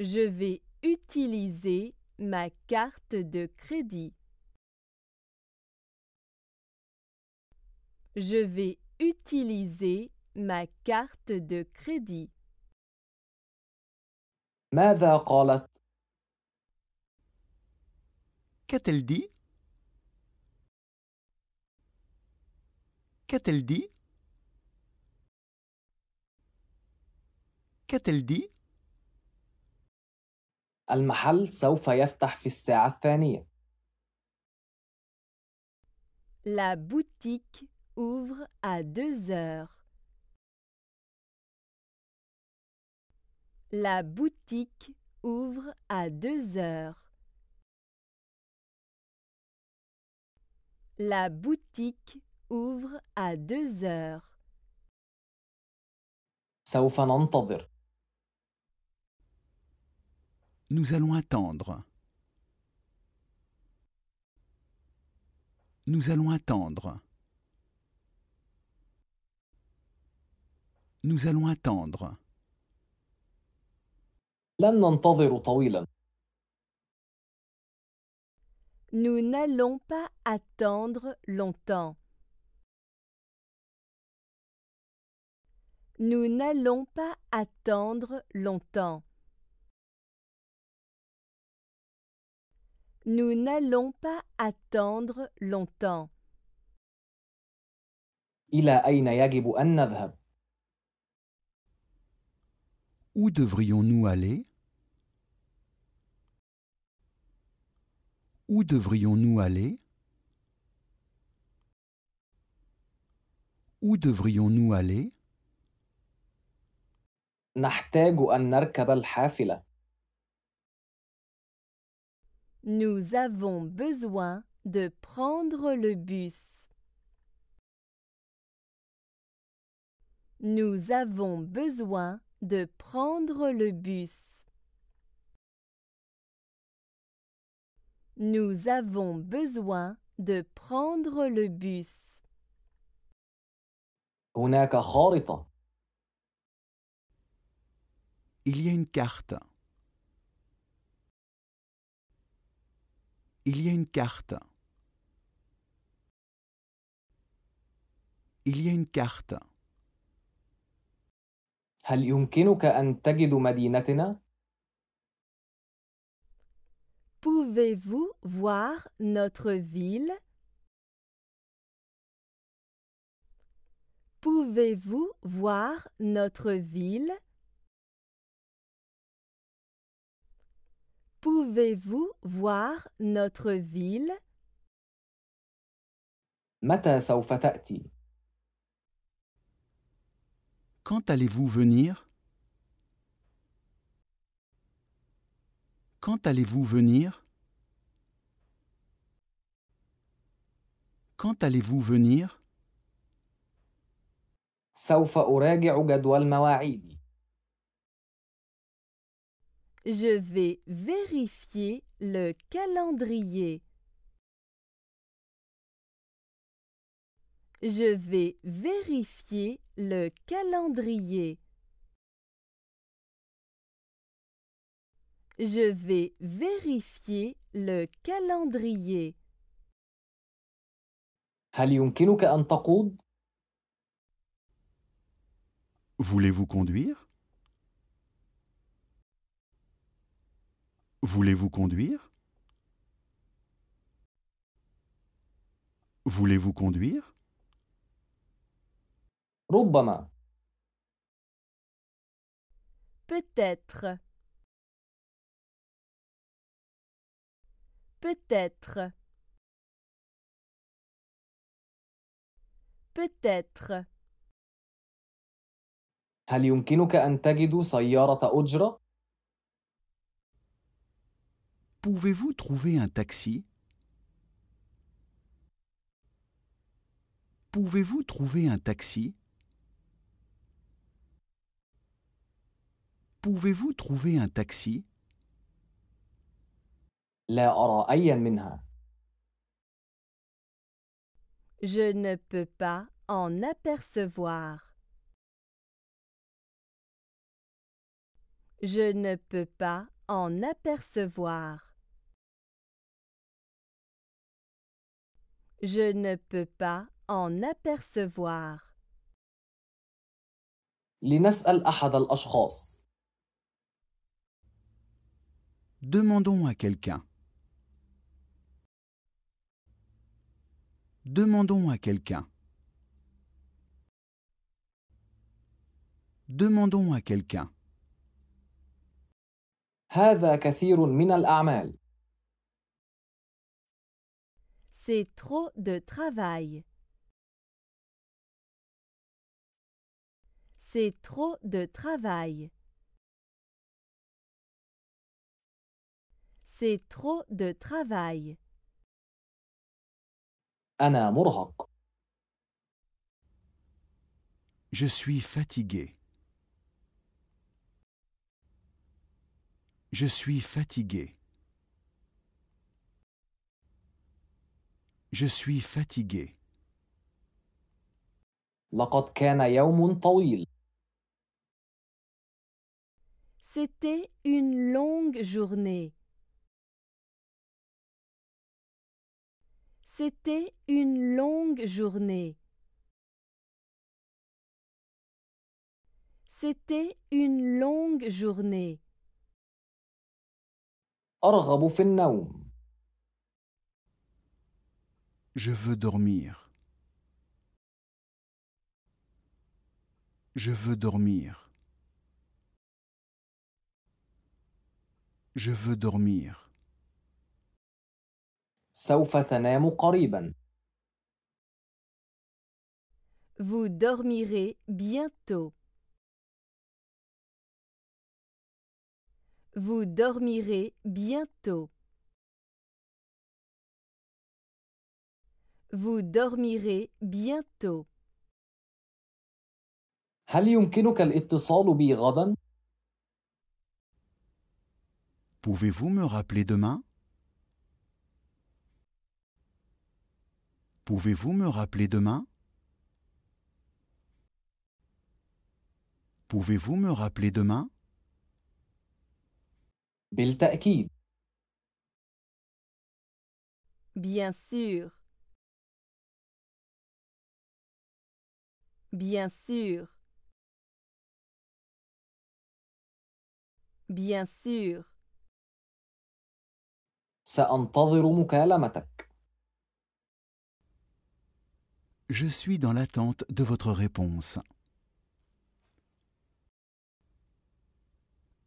Je vais utiliser ma carte de crédit. Je vais utiliser ma carte de crédit. ماذا قالت؟ كتل دي كتل دي كتل دي المحل سوف يفتح في الساعة الثانية. La boutique ouvre à deux heures. La boutique ouvre à deux heures. La boutique ouvre à deux heures. Nous allons attendre. Nous allons attendre. Nous allons attendre. Nous n'allons pas attendre longtemps. Nous n'allons pas attendre longtemps. Nous n'allons pas attendre longtemps. يجب نذهب؟ où devrions-nous aller Où devrions-nous aller Où devrions-nous aller Nous avons besoin de prendre le bus. Nous avons besoin de prendre le bus. Nous avons besoin de prendre le bus. Il y a une carte. Il y a une carte. Il y a une carte. هل يمكنك أن تجد مدينتنا؟ Pouvez-vous voir notre ville? Pouvez-vous voir notre ville? Pouvez-vous voir notre ville? متى سوف تأتي؟ Quand allez-vous venir Quand allez-vous venir Quand allez-vous venir Je vais vérifier le calendrier. Je vais vérifier le calendrier. Je vais vérifier le calendrier. voulez Voulez-vous conduire Voulez-vous conduire Voulez-vous conduire ربما peut-être peut-être peut-être هل يمكنك أن تجد سيارة أجرة؟ Pouvez-vous trouver un taxi Pouvez-vous trouver un taxi Pouvez-vous trouver un taxi Je ne peux pas en apercevoir. Je ne peux pas en apercevoir. Je ne peux pas en apercevoir. Demandons à quelqu'un. Demandons à quelqu'un. Demandons à quelqu'un. C'est trop de travail. C'est trop de travail. C'est trop de travail. Je suis fatigué. Je suis fatigué. Je suis fatigué. C'était une longue journée. C'était une longue journée. C'était une longue journée. Je veux dormir. Je veux dormir. Je veux dormir. سوف تنام قريبا. Vous dormirez bientôt. Vous dormirez bientôt. Vous dormirez bientôt. هل يمكنك الاتصال بي غدا؟ Pouvez-vous me rappeler demain Pouvez-vous me rappeler demain Pouvez-vous me rappeler demain Bien sûr. Bien sûr. Bien sûr. سأنتظر مكالمتك je suis dans l'attente de votre réponse.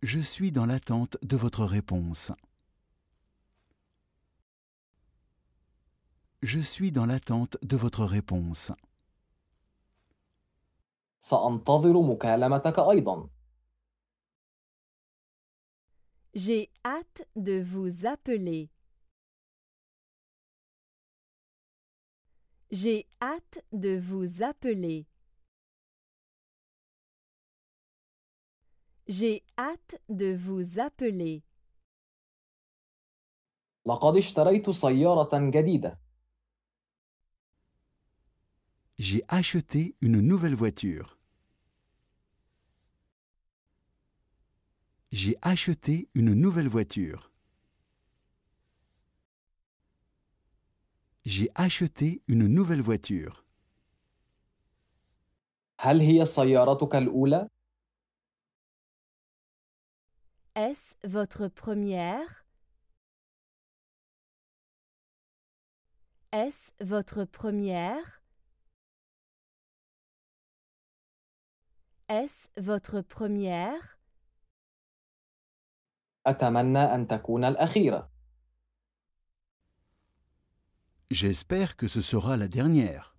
Je suis dans l'attente de votre réponse. Je suis dans l'attente de votre réponse. J'ai hâte de vous appeler. J'ai hâte de vous appeler. J'ai hâte de vous appeler. J'ai acheté une nouvelle voiture. J'ai acheté une nouvelle voiture. j'ai acheté une nouvelle voiture. est Est-ce votre première? Est-ce votre première? Est-ce votre première؟ J'espère que ce sera la dernière.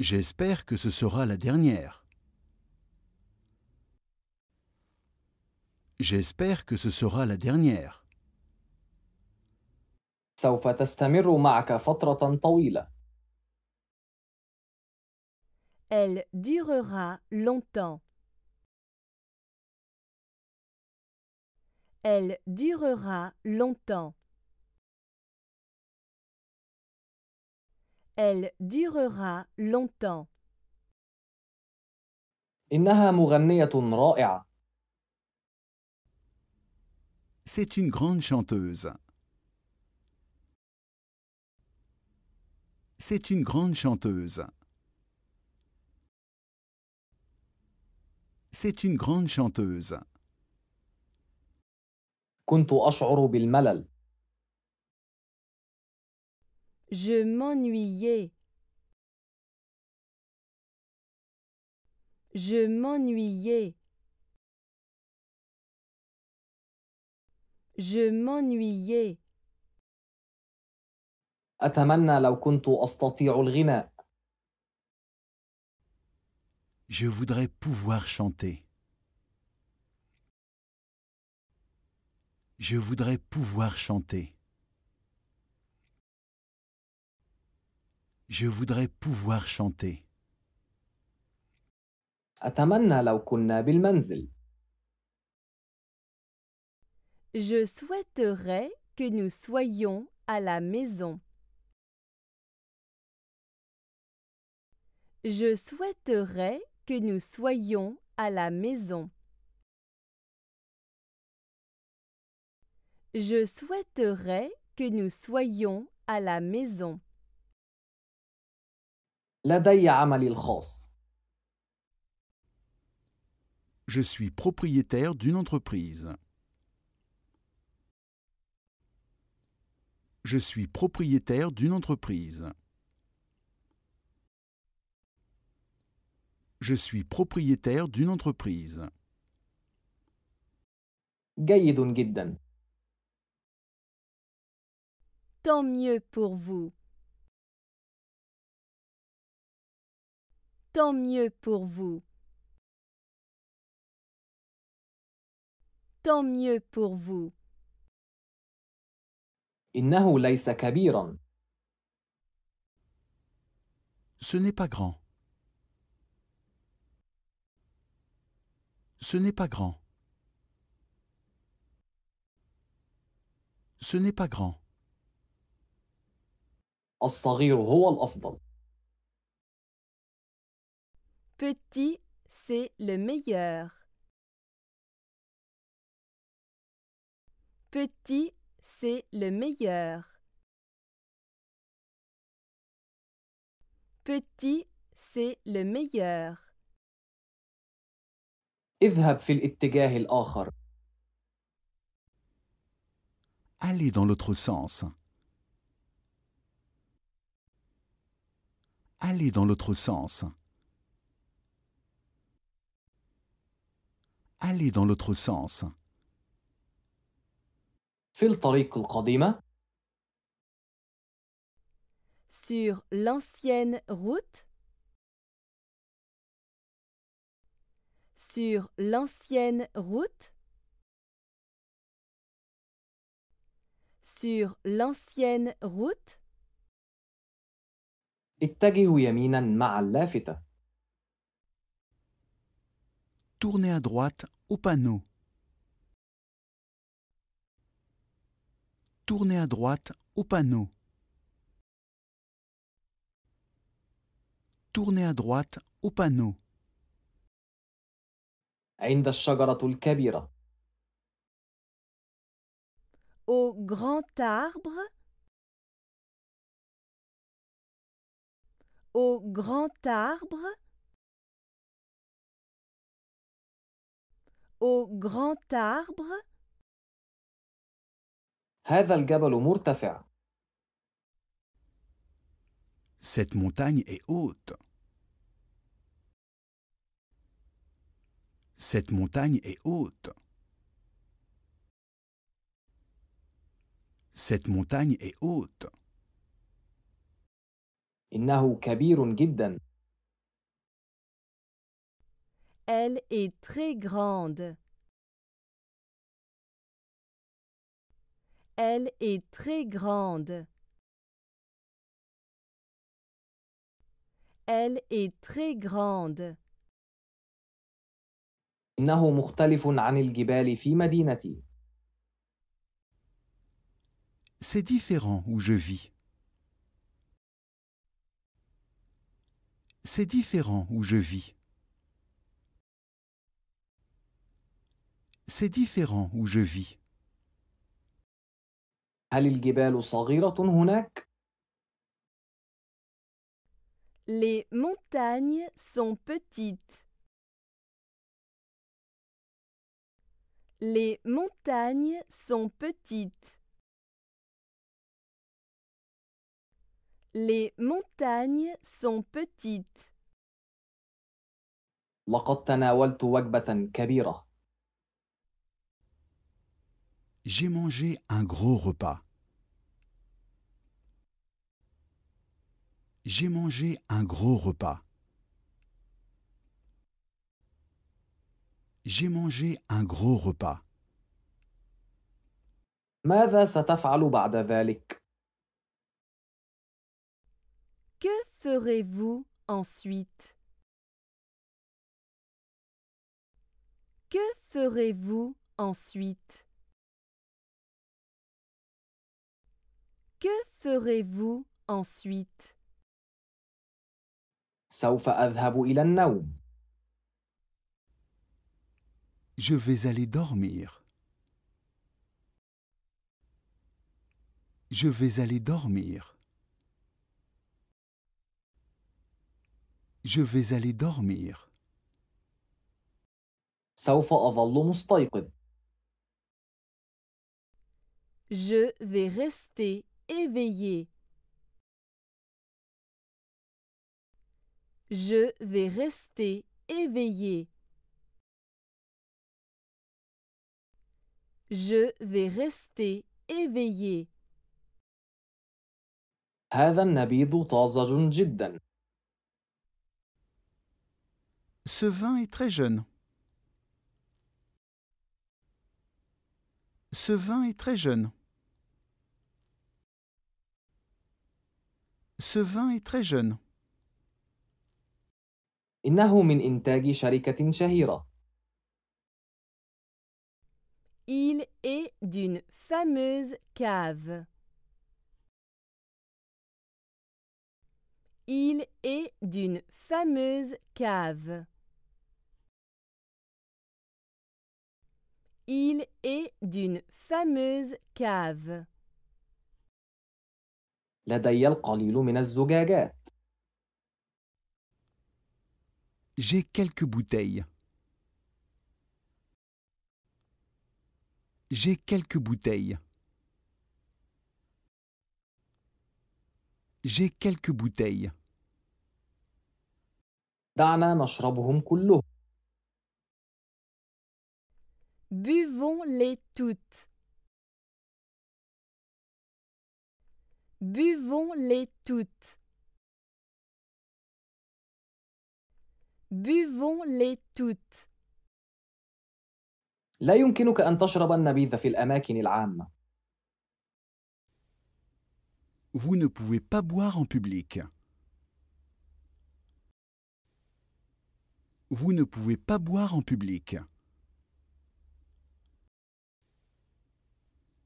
J'espère que ce sera la dernière. J'espère que ce sera la dernière. Elle durera longtemps. Elle durera longtemps. Elle durera longtemps. C'est une grande chanteuse. C'est une grande chanteuse. C'est une grande chanteuse. كنت أشعر بالملل. Je m'ennuyais. Je m'ennuyais. Je m'ennuyais. أتمنى لو كنت أستطيع الغناء. Je voudrais pouvoir chanter. Je voudrais pouvoir chanter. Je voudrais pouvoir chanter. Je souhaiterais que nous soyons à la maison. Je souhaiterais que nous soyons à la maison. Je souhaiterais que nous soyons à la maison. Je suis propriétaire d'une entreprise. Je suis propriétaire d'une entreprise. Je suis propriétaire d'une entreprise tant mieux pour vous. Tant mieux pour vous. Tant mieux pour vous. Ce n'est pas grand. Ce n'est pas grand. Ce n'est pas grand. الصغير هو الأفضل. Petit, c'est le meilleur. Petit, c'est le meilleur. Petit, c'est le meilleur. اذهب في الاتجاه الآخر. Allez dans l'autre sens. Allez dans l'autre sens. Allez dans l'autre sens. Sur l'ancienne route. Sur l'ancienne route. Sur l'ancienne route. اتجهوا يمينا مع اللافتة. Tournez à droite au panneau. Tournez à droite au panneau. Tournez à droite au panneau. عند الشجرة الكبيرة. Au grand arbre Au grand arbre. Au grand arbre. Cette montagne est haute. Cette montagne est haute. Cette montagne est haute. Elle est très grande. Elle est très grande. Elle est très grande. C'est différent où je vis. c'est différent où je vis. C'est différent où je vis. Les montagnes sont petites. Les montagnes sont petites. Les montagnes sont petites. J'ai mangé un gros repas. J'ai mangé un gros repas. J'ai mangé un gros repas. ماذا ستفعل بعد ذلك؟ ferez-vous ensuite Que ferez-vous ensuite Que ferez-vous ensuite Je vais aller dormir. Je vais aller dormir. Je vais aller dormir. Je vais rester éveillé. Je vais rester éveillé. Je vais rester éveillé. Ce vin est très jeune. Ce vin est très jeune. Ce vin est très jeune. Il est d'une fameuse cave. Il est d'une fameuse cave. Il est d'une fameuse cave. J'ai quelques bouteilles. J'ai quelques bouteilles. J'ai quelques bouteilles. Buvons-les toutes. Buvons-les toutes. Buvons-les toutes. Vous ne pouvez pas boire en public. Vous ne pouvez pas boire en public.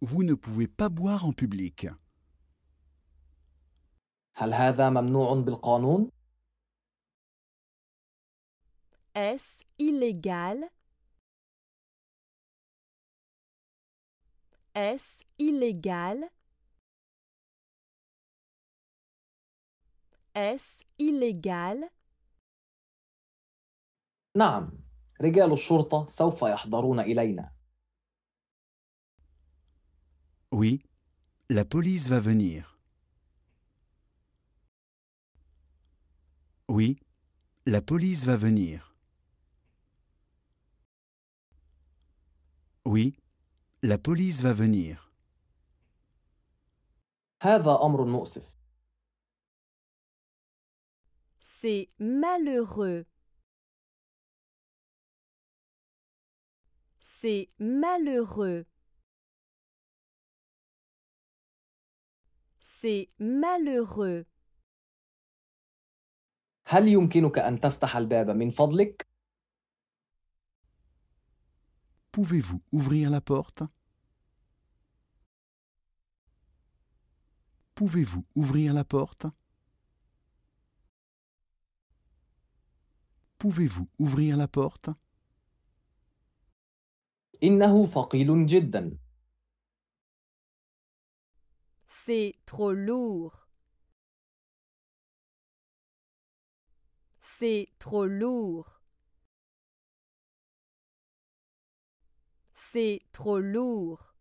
Vous ne pouvez pas boire en public. Est-ce illégal Est-ce illégal Est-ce illégal Non. رجال الشرطة سوف يحضرون إلينا oui, la police va venir. Oui, la police va venir. Oui, la police va venir. C'est malheureux. C'est malheureux. C'est malheureux. pouvez Pouvez-vous ouvrir la porte? Pouvez-vous ouvrir la porte? Pouvez-vous ouvrir la porte? C'est trop lourd. C'est trop lourd. C'est trop lourd.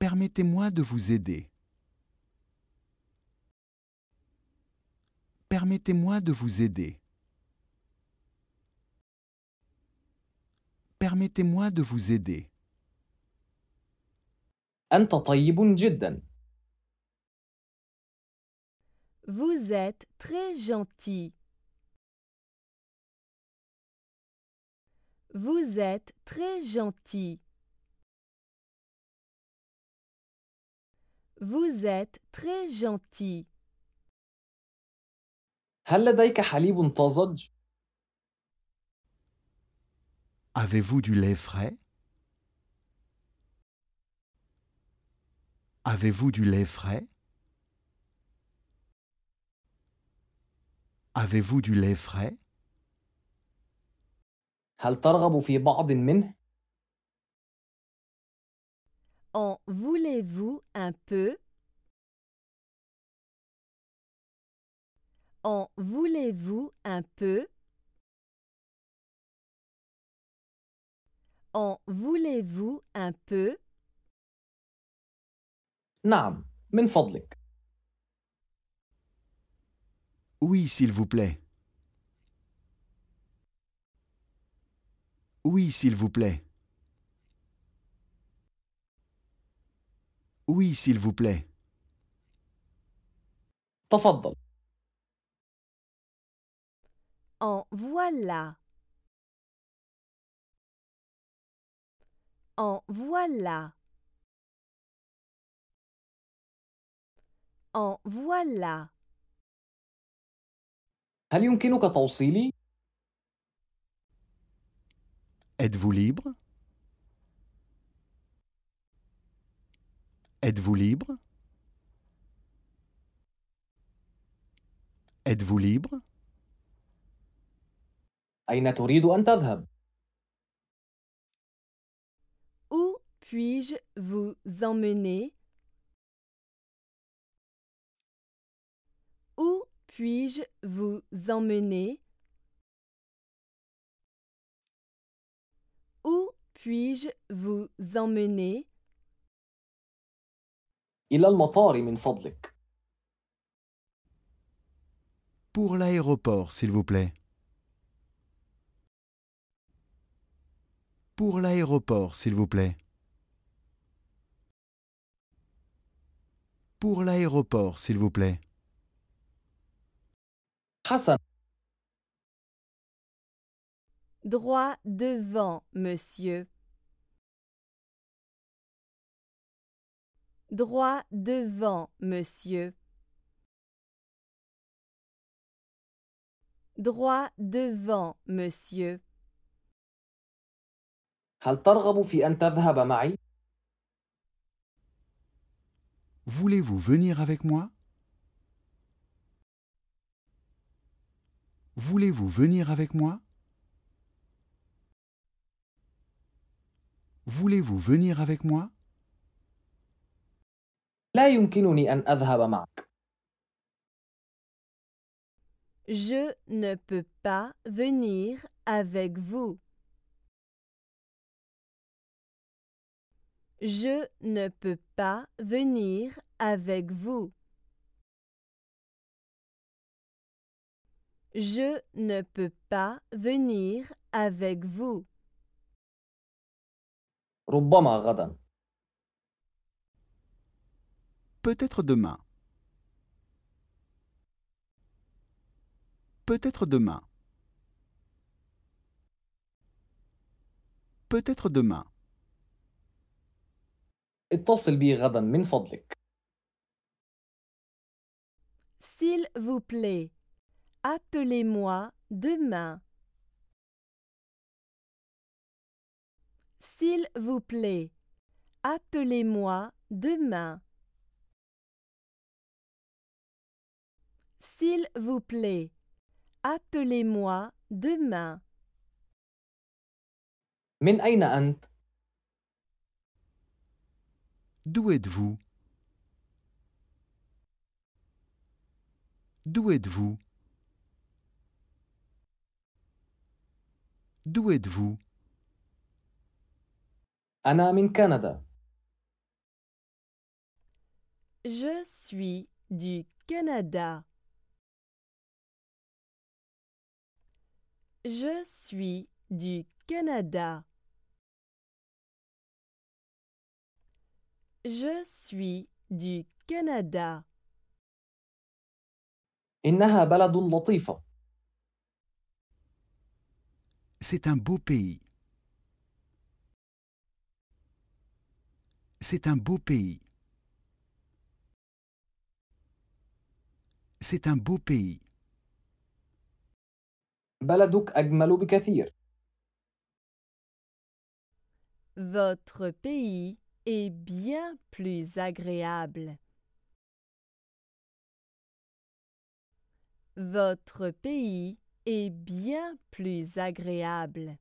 Permettez-moi de vous aider. Permettez-moi de vous aider. Permettez-moi de vous aider. Vous êtes très gentil. Vous êtes très gentil. Vous êtes très gentil. Avez-vous du lait frais Avez-vous du lait frais Avez-vous du lait frais En voulez-vous un peu En voulez-vous un peu En voulez-vous un peu Non, Oui, s'il vous plaît. Oui, s'il vous plaît. Oui, s'il vous plaît. En voilà. En voilà. En voilà. هل يمكنك توصيلي؟ Êtes-vous libre? Êtes-vous libre? Êtes-vous libre? أين تريد أن تذهب؟ puis-je vous emmener Où puis-je vous emmener Où puis-je vous emmener Pour l'aéroport, s'il vous plaît. Pour l'aéroport, s'il vous plaît. pour l'aéroport, s'il vous plaît. Hassan. Droit devant, monsieur. Droit devant, monsieur. Droit devant, monsieur. Voulez-vous venir avec moi Voulez-vous venir avec moi Voulez-vous venir avec moi Je ne peux pas venir avec vous. Je ne peux pas venir avec vous. Je ne peux pas venir avec vous. Peut-être demain. Peut-être demain. Peut-être demain. اتصل بي غدا من فضلك. S'il vous plaît, appelez-moi demain. S'il vous plaît, appelez-moi demain. S'il vous plaît, appelez-moi demain. من أين أنت؟ D'où êtes-vous D'où êtes-vous D'où êtes-vous Canada. Je suis du Canada. Je suis du Canada. Je suis du Canada. C'est un beau pays. C'est un beau pays. C'est un beau pays. Votre pays est bien plus agréable. Votre pays est bien plus agréable.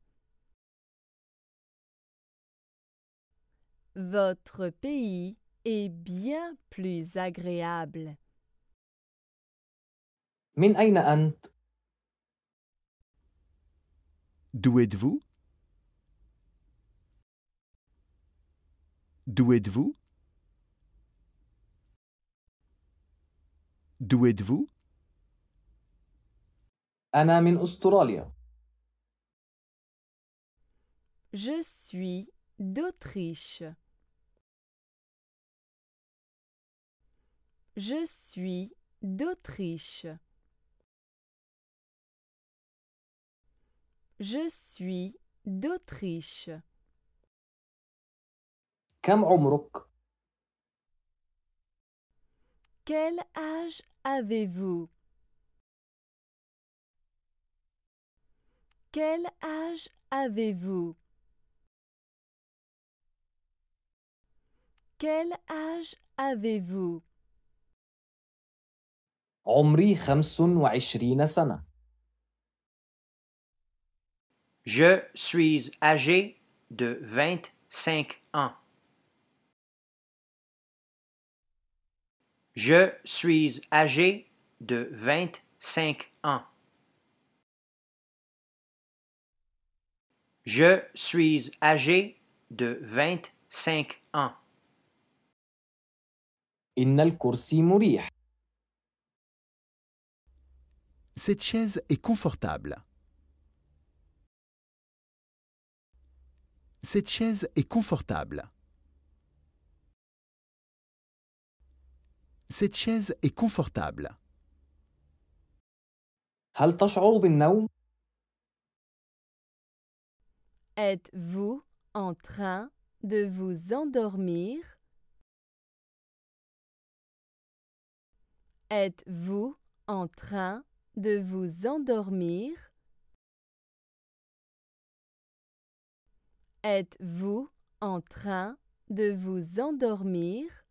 Votre pays est bien plus agréable. D'où êtes-vous D'où êtes-vous D'où êtes-vous Je suis d'Autriche. Je suis d'Autriche. Je suis d'Autriche. Quel âge avez-vous? Quel âge avez-vous? Quel âge avez-vous? عمري 25 سنة. Je suis âgé de 25 ans. Je suis âgé de vingt-cinq ans. Je suis âgé de vingt-cinq ans. Cette chaise est confortable. Cette chaise est confortable. Cette chaise est confortable. êtes Êtes-vous en train de vous endormir? Êtes-vous en train de vous endormir? Êtes-vous en train de vous endormir?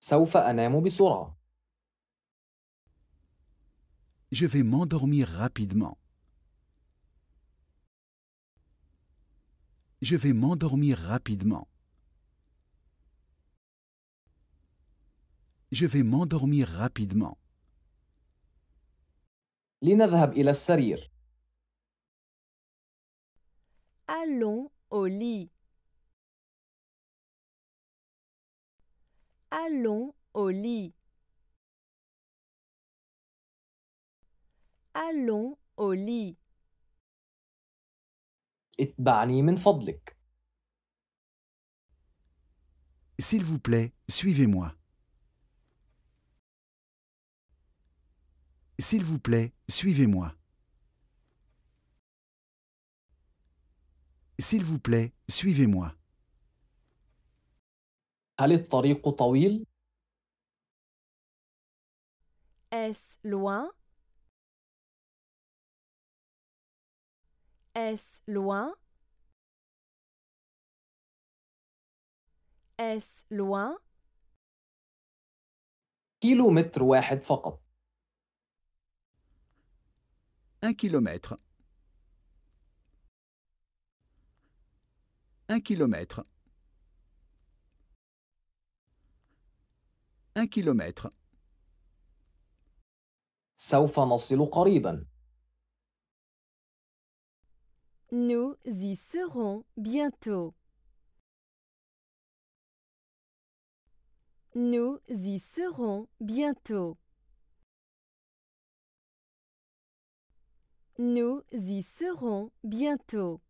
Je vais m'endormir rapidement. Je vais m'endormir rapidement. Je vais m'endormir rapidement. لنذهب Allons au lit. Allons au lit. Allons au lit. اتبعني S'il vous plaît, suivez-moi. S'il vous plaît, suivez-moi. S'il vous plaît, suivez-moi. هل الطريق طويل؟ Est-ce loin? Est-ce loin? Est-ce loin? كيلومتر واحد فقط. Un kilomètre. Un kilomètre. Nous y serons bientôt. Nous y serons bientôt. Nous y serons bientôt.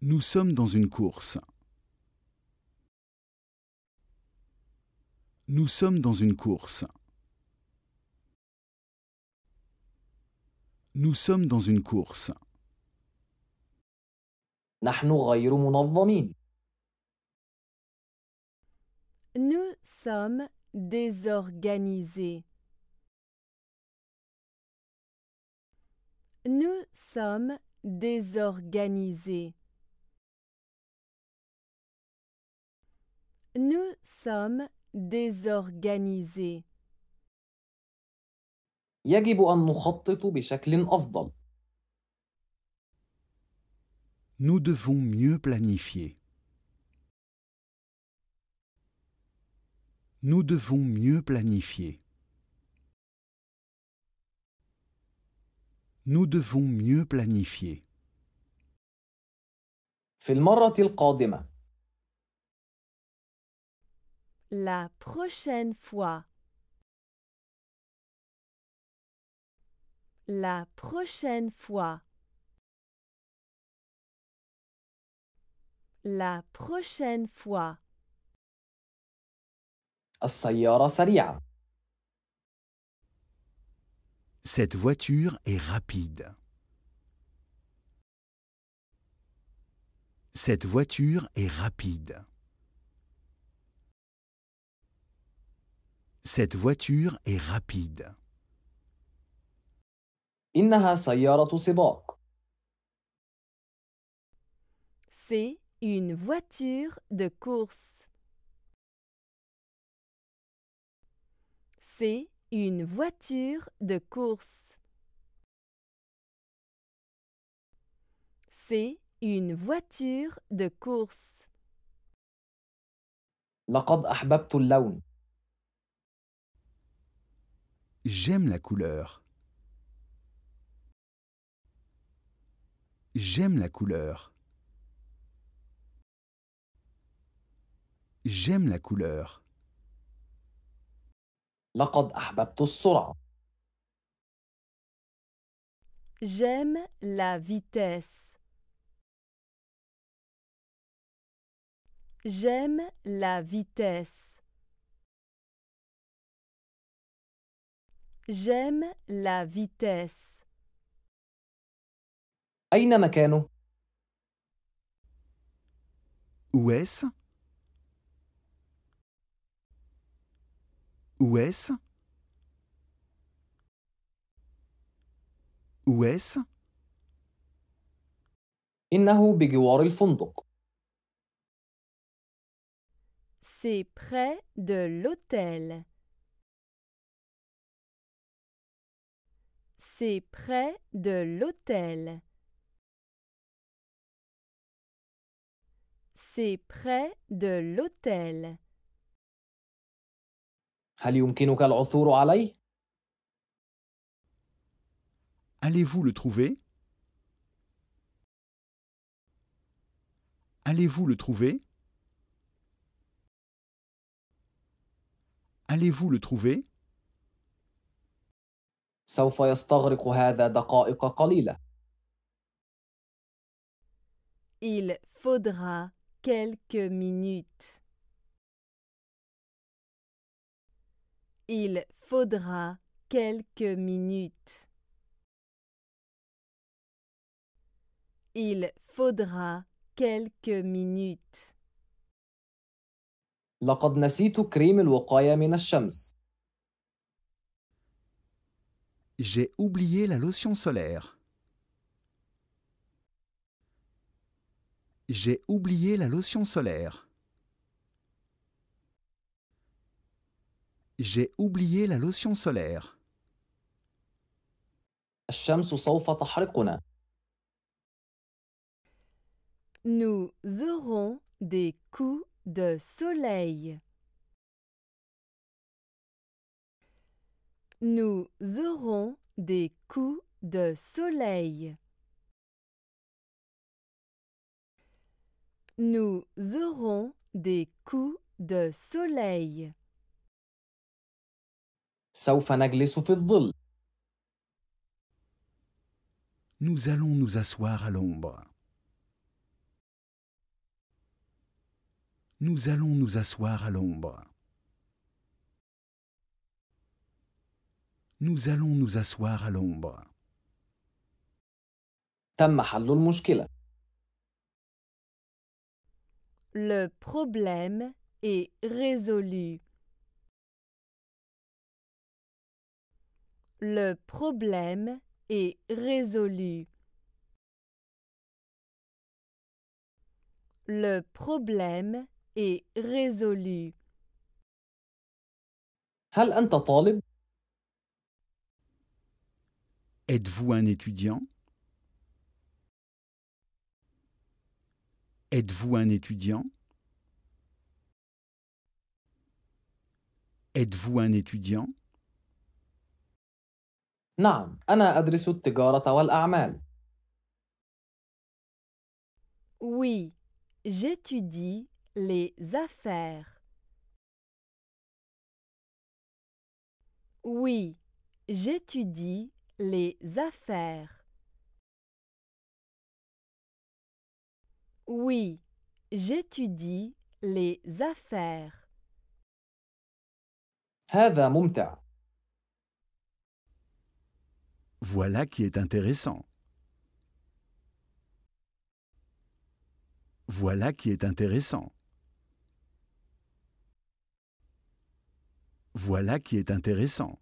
Nous sommes dans une course. Nous sommes dans une course. Nous sommes dans une course. Nous sommes désorganisés. Nous sommes désorganisés. Nous sommes désorganisés. Nous devons mieux planifier. Nous devons mieux planifier. Nous devons mieux planifier. La prochaine fois. La prochaine fois. La prochaine fois. Cette voiture est rapide. Cette voiture est rapide. Cette voiture est rapide. C'est une voiture de course. C'est une voiture de course. C'est une voiture de course. J'aime la couleur. J'aime la couleur. J'aime la couleur. J'aime la vitesse. J'aime la vitesse. J'aime la vitesse. Où est-ce Où est-ce Où est-ce C'est près de l'hôtel. C'est près de l'hôtel. C'est près de l'hôtel. allez Allez-vous le trouver? Allez-vous le trouver? Allez-vous le trouver? سوف يستغرق هذا دقائق قليلة. Il faudra quelques minutes. Il faudra quelques minutes. Il faudra quelques minutes. لقد نسيت كريم الوقاية من الشمس. J'ai oublié la lotion solaire. J'ai oublié la lotion solaire. J'ai oublié la lotion solaire. Nous aurons des coups de soleil. Nous aurons des coups de soleil. Nous aurons des coups de soleil. Nous allons nous asseoir à l'ombre. Nous allons nous asseoir à l'ombre. nous allons nous asseoir à l'ombre. Le problème est résolu. Le problème est résolu. Le problème est résolu. Êtes-vous un étudiant Êtes-vous un étudiant Êtes-vous un étudiant نعم Oui, j'étudie les affaires. Oui, j'étudie les affaires. Oui, j'étudie les affaires. Voilà qui est intéressant. Voilà qui est intéressant. Voilà qui est intéressant.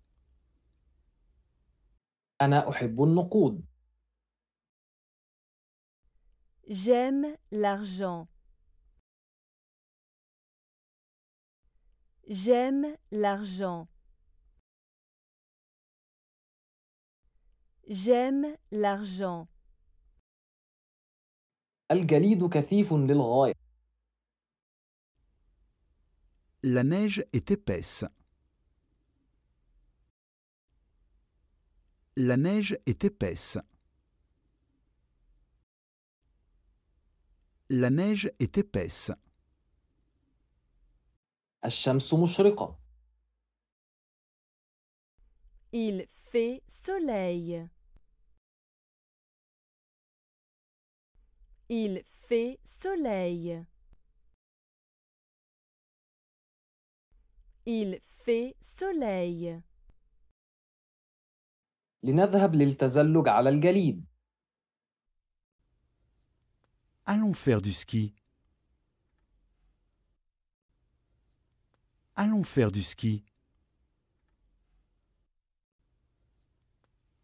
أنا أحب النقود. J'aime l'argent. J'aime l'argent. J'aime l'argent. الجليد كثيف للغاية. La neige est épaisse. La neige est épaisse. La neige est épaisse. Il fait soleil. Il fait soleil. Il fait soleil. لنذهب للتزلج على الجليد. Allons faire du ski. Allons faire du ski.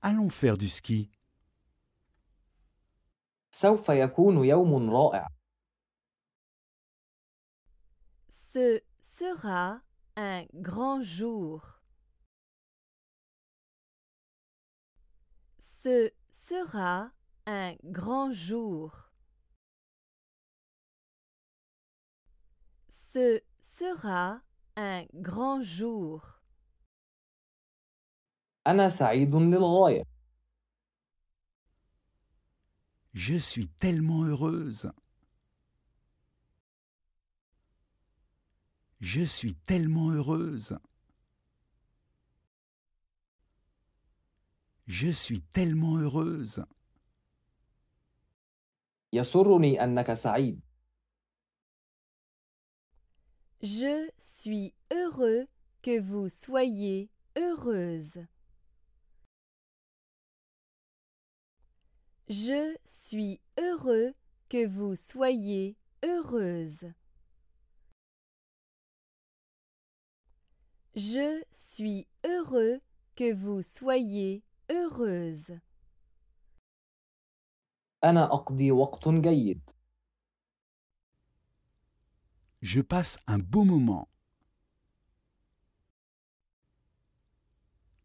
Allons faire du ski. سوف يكون يوم رائع. Ce sera un grand jour. Ce sera un grand jour. Ce sera un grand jour. Je suis tellement heureuse. Je suis tellement heureuse. Je suis tellement heureuse. Je suis heureux que vous soyez heureuse. Je suis heureux que vous soyez heureuse. Je suis heureux que vous soyez heureuse. Je passe un beau moment.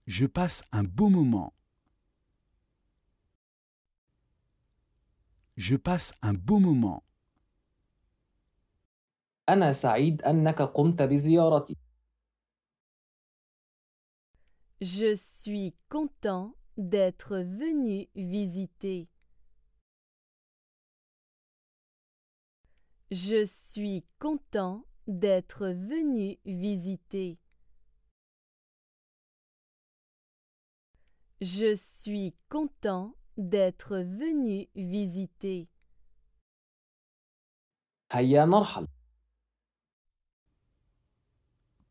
Je passe un beau moment. Je passe un beau moment. Je suis content d'être venu visiter. Je suis content d'être venu visiter. Je suis content d'être venu visiter.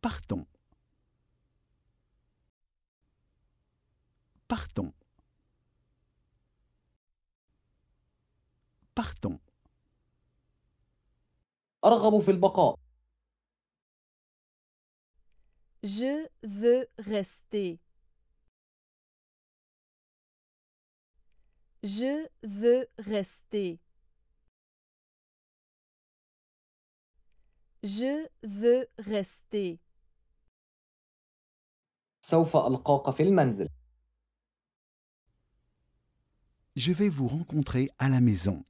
Partons. Partons. Partons. أرغب في البقاء. Je veux rester. Je veux rester. Je veux rester. سوف ألقاك في المنزل. je vais vous rencontrer à la maison.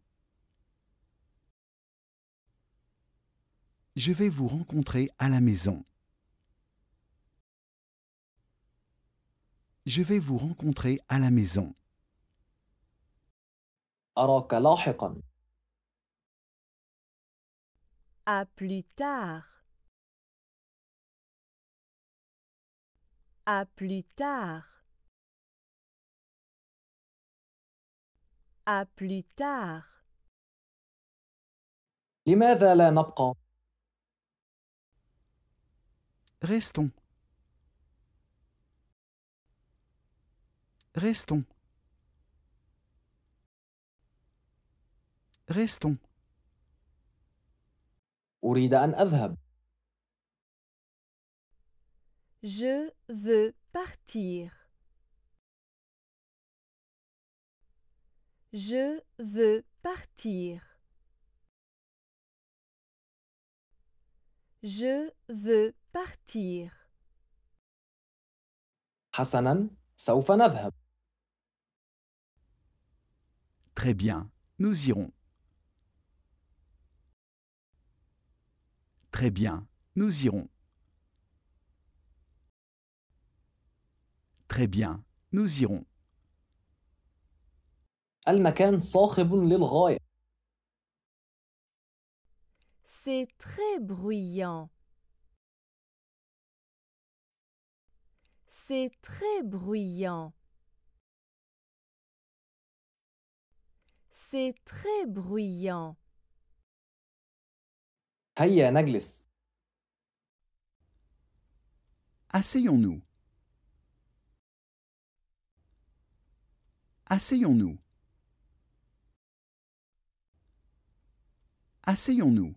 Je vais vous rencontrer à la maison. Je vais vous rencontrer à la maison. À plus tard. À plus tard. À plus tard. Restons. Restons. Restons. Je veux partir. Je veux partir. Je veux partir. Hassanan, سوف Très bien, nous irons. Très bien, nous irons. Très bien, nous irons. C'est très bruyant. C'est très bruyant. C'est très bruyant. هيا نجلس. Asseyons-nous. Asseyons-nous. Asseyons-nous.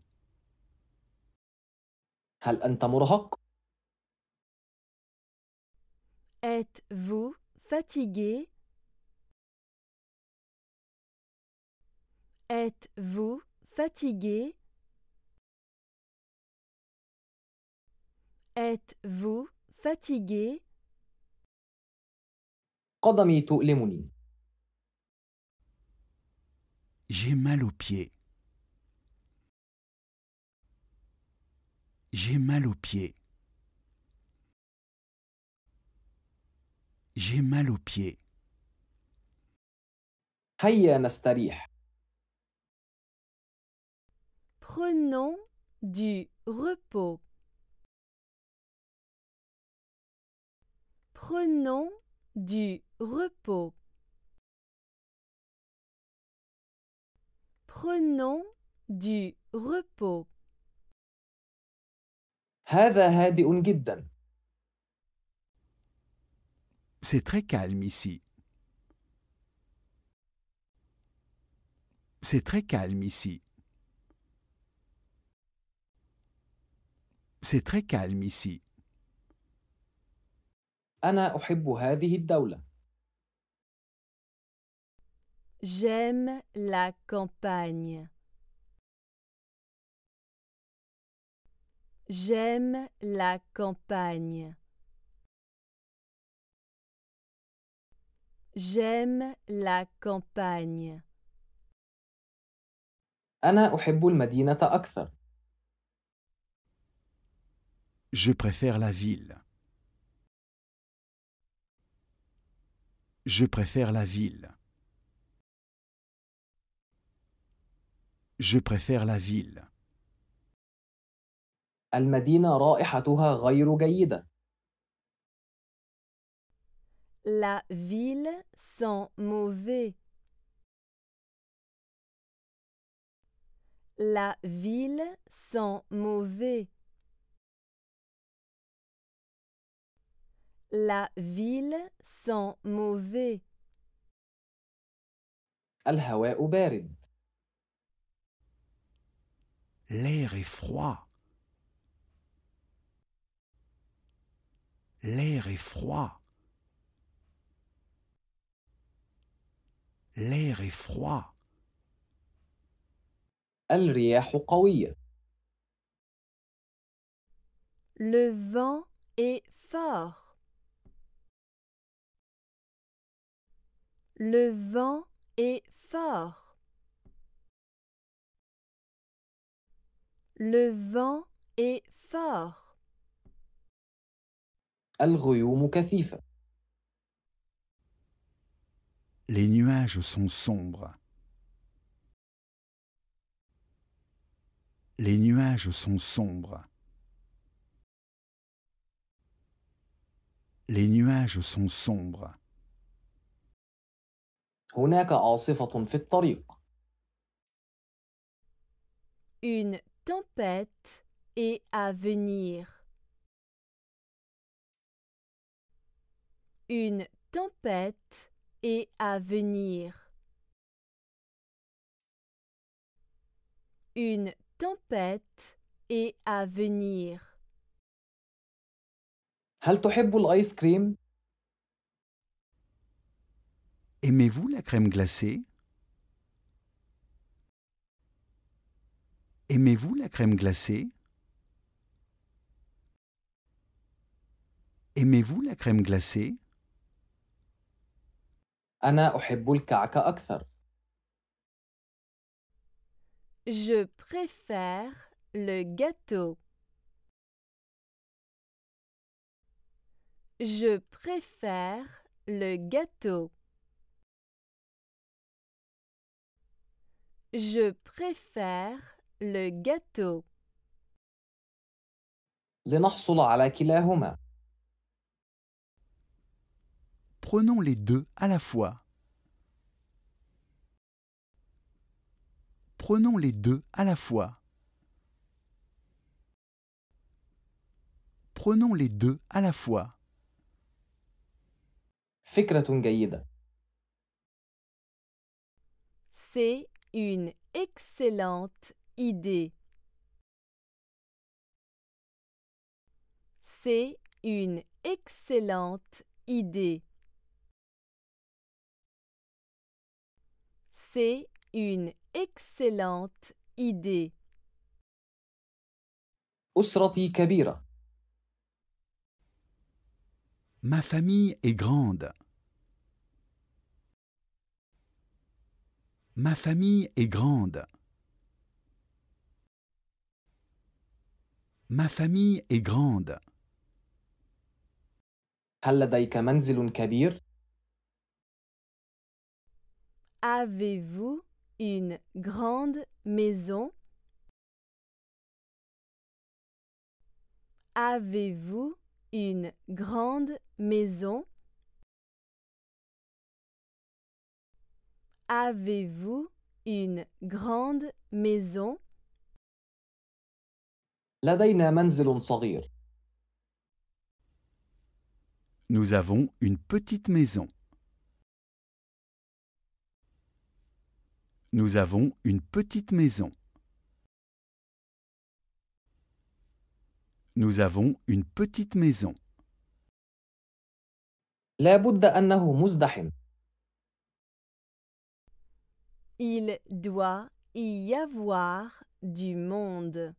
Êtes-vous fatigué Êtes-vous fatigué Êtes-vous fatigué J'ai mal aux pieds. J'ai mal aux pieds. J'ai mal aux pieds. Prenons du repos. Prenons du repos. Prenons du repos. C'est très calme ici. C'est très calme ici. C'est très calme ici. J'aime la campagne. J'aime la campagne. J'aime la campagne. Je préfère la ville. Je préfère la ville. Je préfère la ville. المدينة رائحتها غير جيدة. La ville sent mauvais. La ville sent mauvais. La ville sent mauvais. الهواء بارد. L'air est froid. L'air est froid. L'air est froid. Le vent est fort. Le vent est fort. Le vent est fort. Les nuages sont sombres. Les nuages sont sombres. Les nuages sont sombres. Une tempête est à venir. Une tempête est à venir. Une tempête est à venir. aimez Aimez-vous la crème glacée? Aimez-vous la crème glacée? Aimez-vous la crème glacée? أنا أحب الكعك أكثر. Je préfère le gâteau. Je préfère le gâteau. Je préfère le gâteau. لنحصل على كلاهما. Prenons les deux à la fois. Prenons les deux à la fois. Prenons les deux à la fois. C'est une excellente idée. C'est une excellente idée. une excellente idée. Ma famille est grande. Ma famille est grande. Ma famille est grande. Avez-vous une grande maison Avez-vous une grande maison Avez-vous une grande maison Nous avons une petite maison. Nous avons une petite maison. Nous avons une petite maison. Il doit y avoir du monde.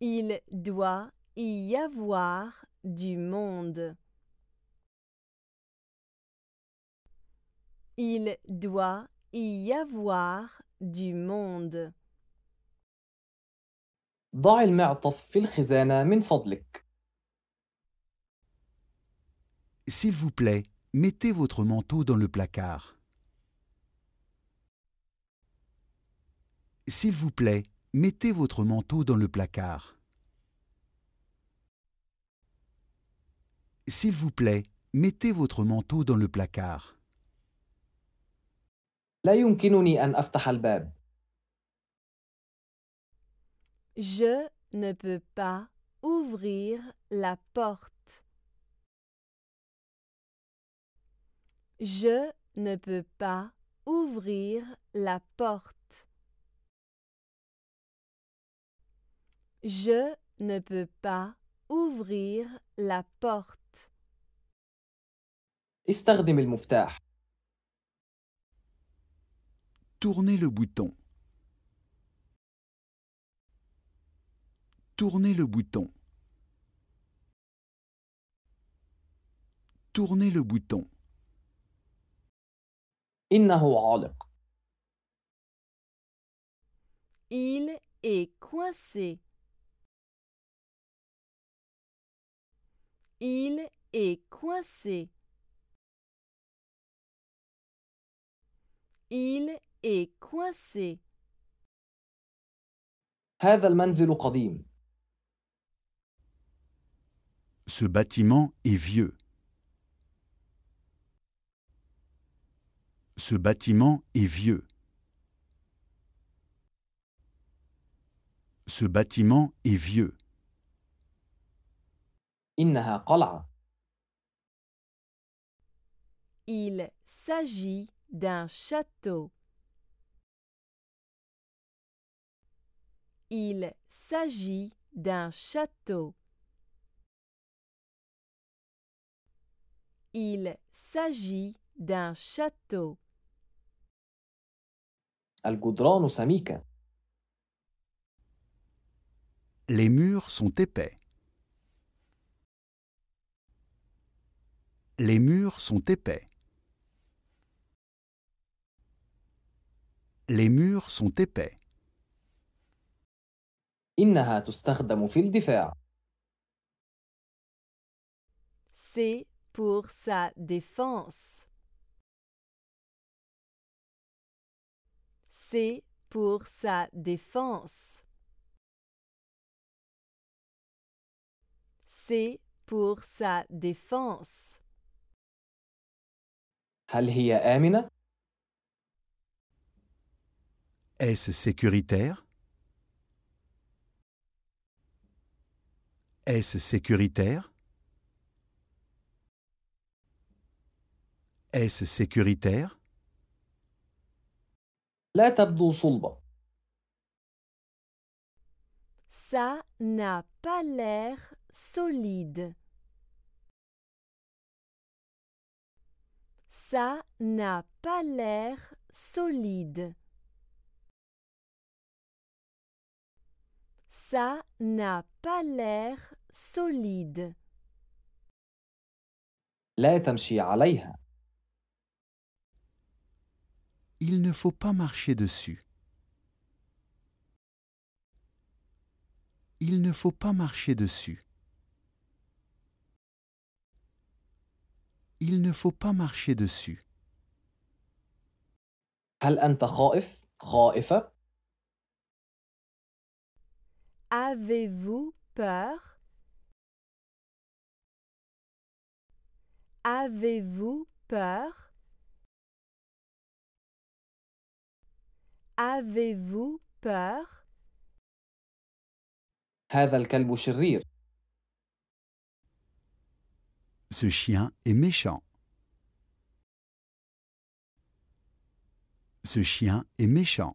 Il doit y avoir du monde. Il doit y avoir du monde. S'il vous plaît, mettez votre manteau dans le placard. S'il vous plaît, mettez votre manteau dans le placard. S'il vous plaît, mettez votre manteau dans le placard. لا يمكنني أن أفتح الباب. Je ne peux pas ouvrir la porte. Je ne peux pas ouvrir la porte. Je ne peux pas ouvrir la porte. استخدم المفتاح. Tournez le bouton. Tournez le bouton. Tournez le bouton. Il est coincé. Il est coincé. Il coincé. Ce bâtiment est vieux. Ce bâtiment est vieux. Ce bâtiment est vieux. Il s'agit d'un château. Il s'agit d'un château. Il s'agit d'un château. Les murs sont épais. Les murs sont épais. Les murs sont épais. إنها تستخدم في الدفاع. C'est pour sa défense. C'est pour sa défense. C'est pour sa défense. est Est-ce sécuritaire Est-ce sécuritaire Est-ce sécuritaire Ça n'a pas l'air solide. Ça n'a pas l'air solide. Ça n'a pas l'air solide. Il ne faut pas marcher dessus. Il ne faut pas marcher dessus. Il ne faut pas marcher dessus. Avez-vous peur Avez-vous peur Avez-vous peur Ce chien est méchant. Ce chien est méchant.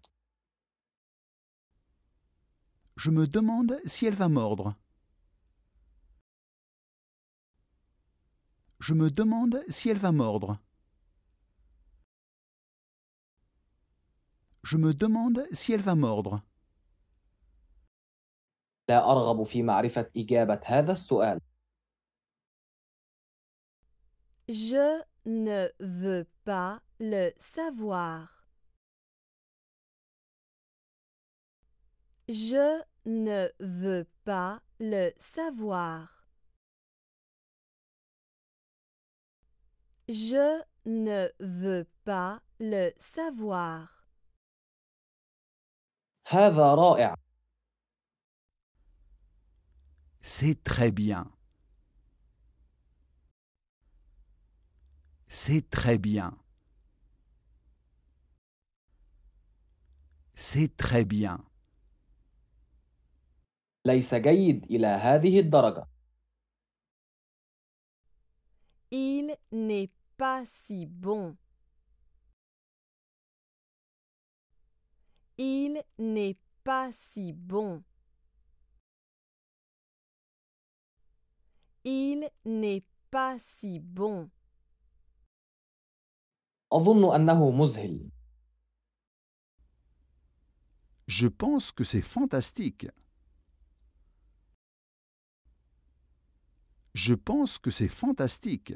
Je me demande si elle va mordre. Je me demande si elle va mordre. Je me demande si elle va mordre. Je ne veux pas le savoir. Je ne veux pas le savoir. Je ne veux pas le savoir. C'est très bien. C'est très bien. C'est très bien. Il n'est pas si bon. Il n'est pas si bon. Il n'est pas si bon. Je pense que c'est fantastique. Je pense que c'est fantastique.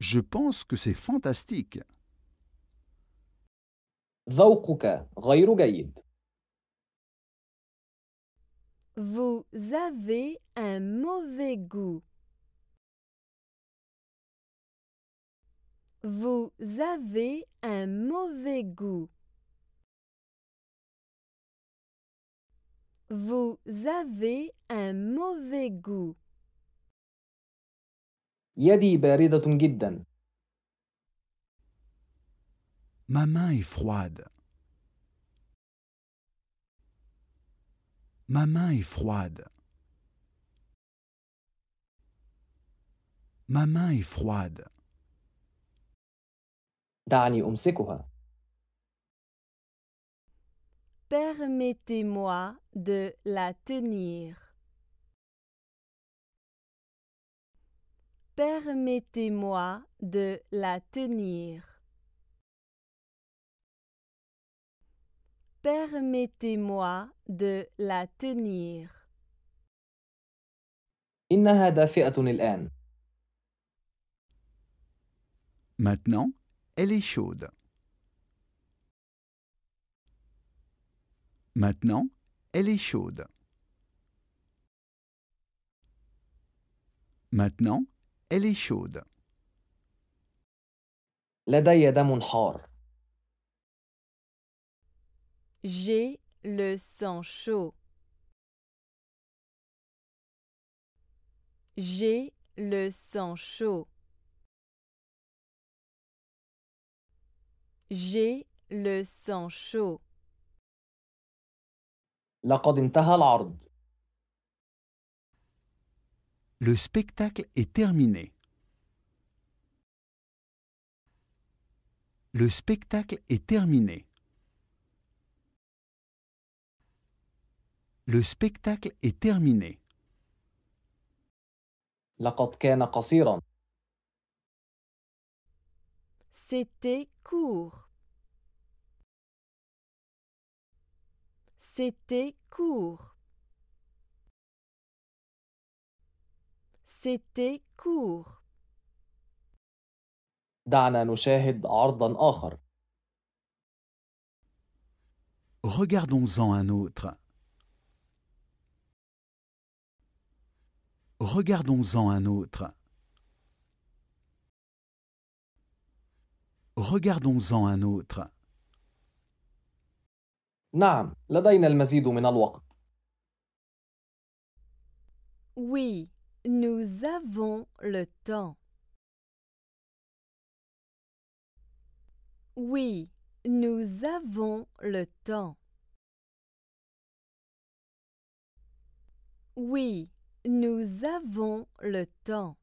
Je pense que c'est fantastique. Vous avez un mauvais goût. Vous avez un mauvais goût. Vous avez un mauvais goût. Ma main est froide. Ma main est froide. Ma main est froide. Permettez-moi de la tenir. Permettez-moi de la tenir. Permettez-moi de la tenir. Maintenant, elle est chaude. Maintenant, elle est chaude. Maintenant, elle est chaude. J'ai le sang chaud. J'ai le sang chaud. J'ai le sang chaud. Le spectacle est terminé. Le spectacle est terminé. Le spectacle est terminé. C'était court. C'était court. C'était court. Regardons-en un autre. Regardons-en un autre. Regardons-en un autre. نعم، لدينا المزيد من الوقت. Oui, nous avons le temps. Oui, nous avons le temps. Oui, nous avons le temps.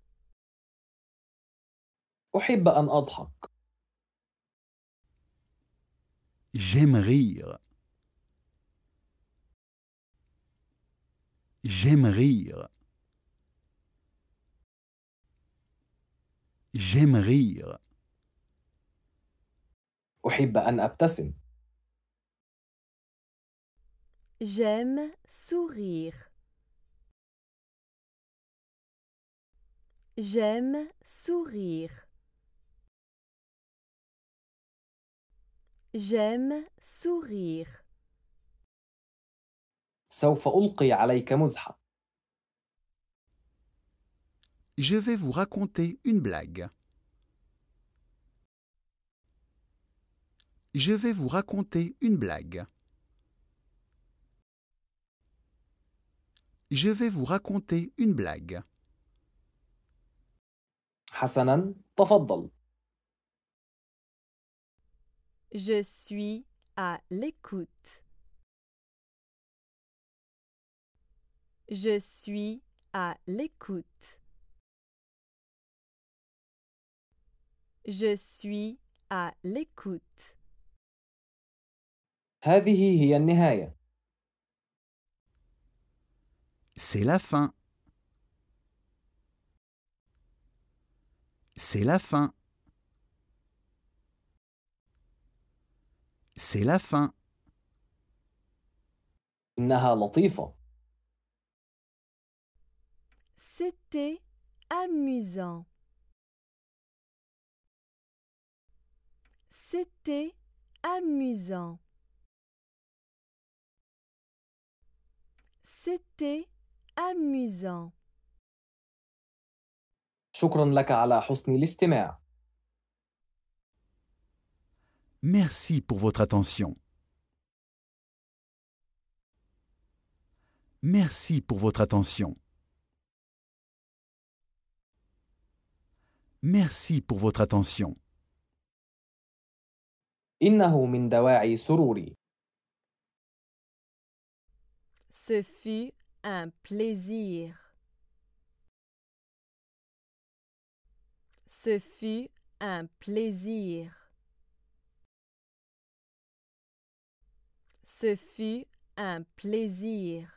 أحب أن أضحك. J'aime rire. J'aime rire. J'aime rire. أحب أن أبتسم. J'aime sourire. J'aime sourire. J'aime sourire. Je vais vous raconter une blague. Je vais vous raconter une blague. Je vais vous raconter une blague. Hassanan تفضل. Je suis à l'écoute. Je suis à l'écoute. Je suis à l'écoute. C'est la fin. C'est la fin. C'est la fin. C'était amusant. C'était amusant. C'était amusant. Merci pour votre attention. Merci pour votre attention. Merci pour votre attention. Ce fut un plaisir. Ce fut un plaisir. Ce fut un plaisir.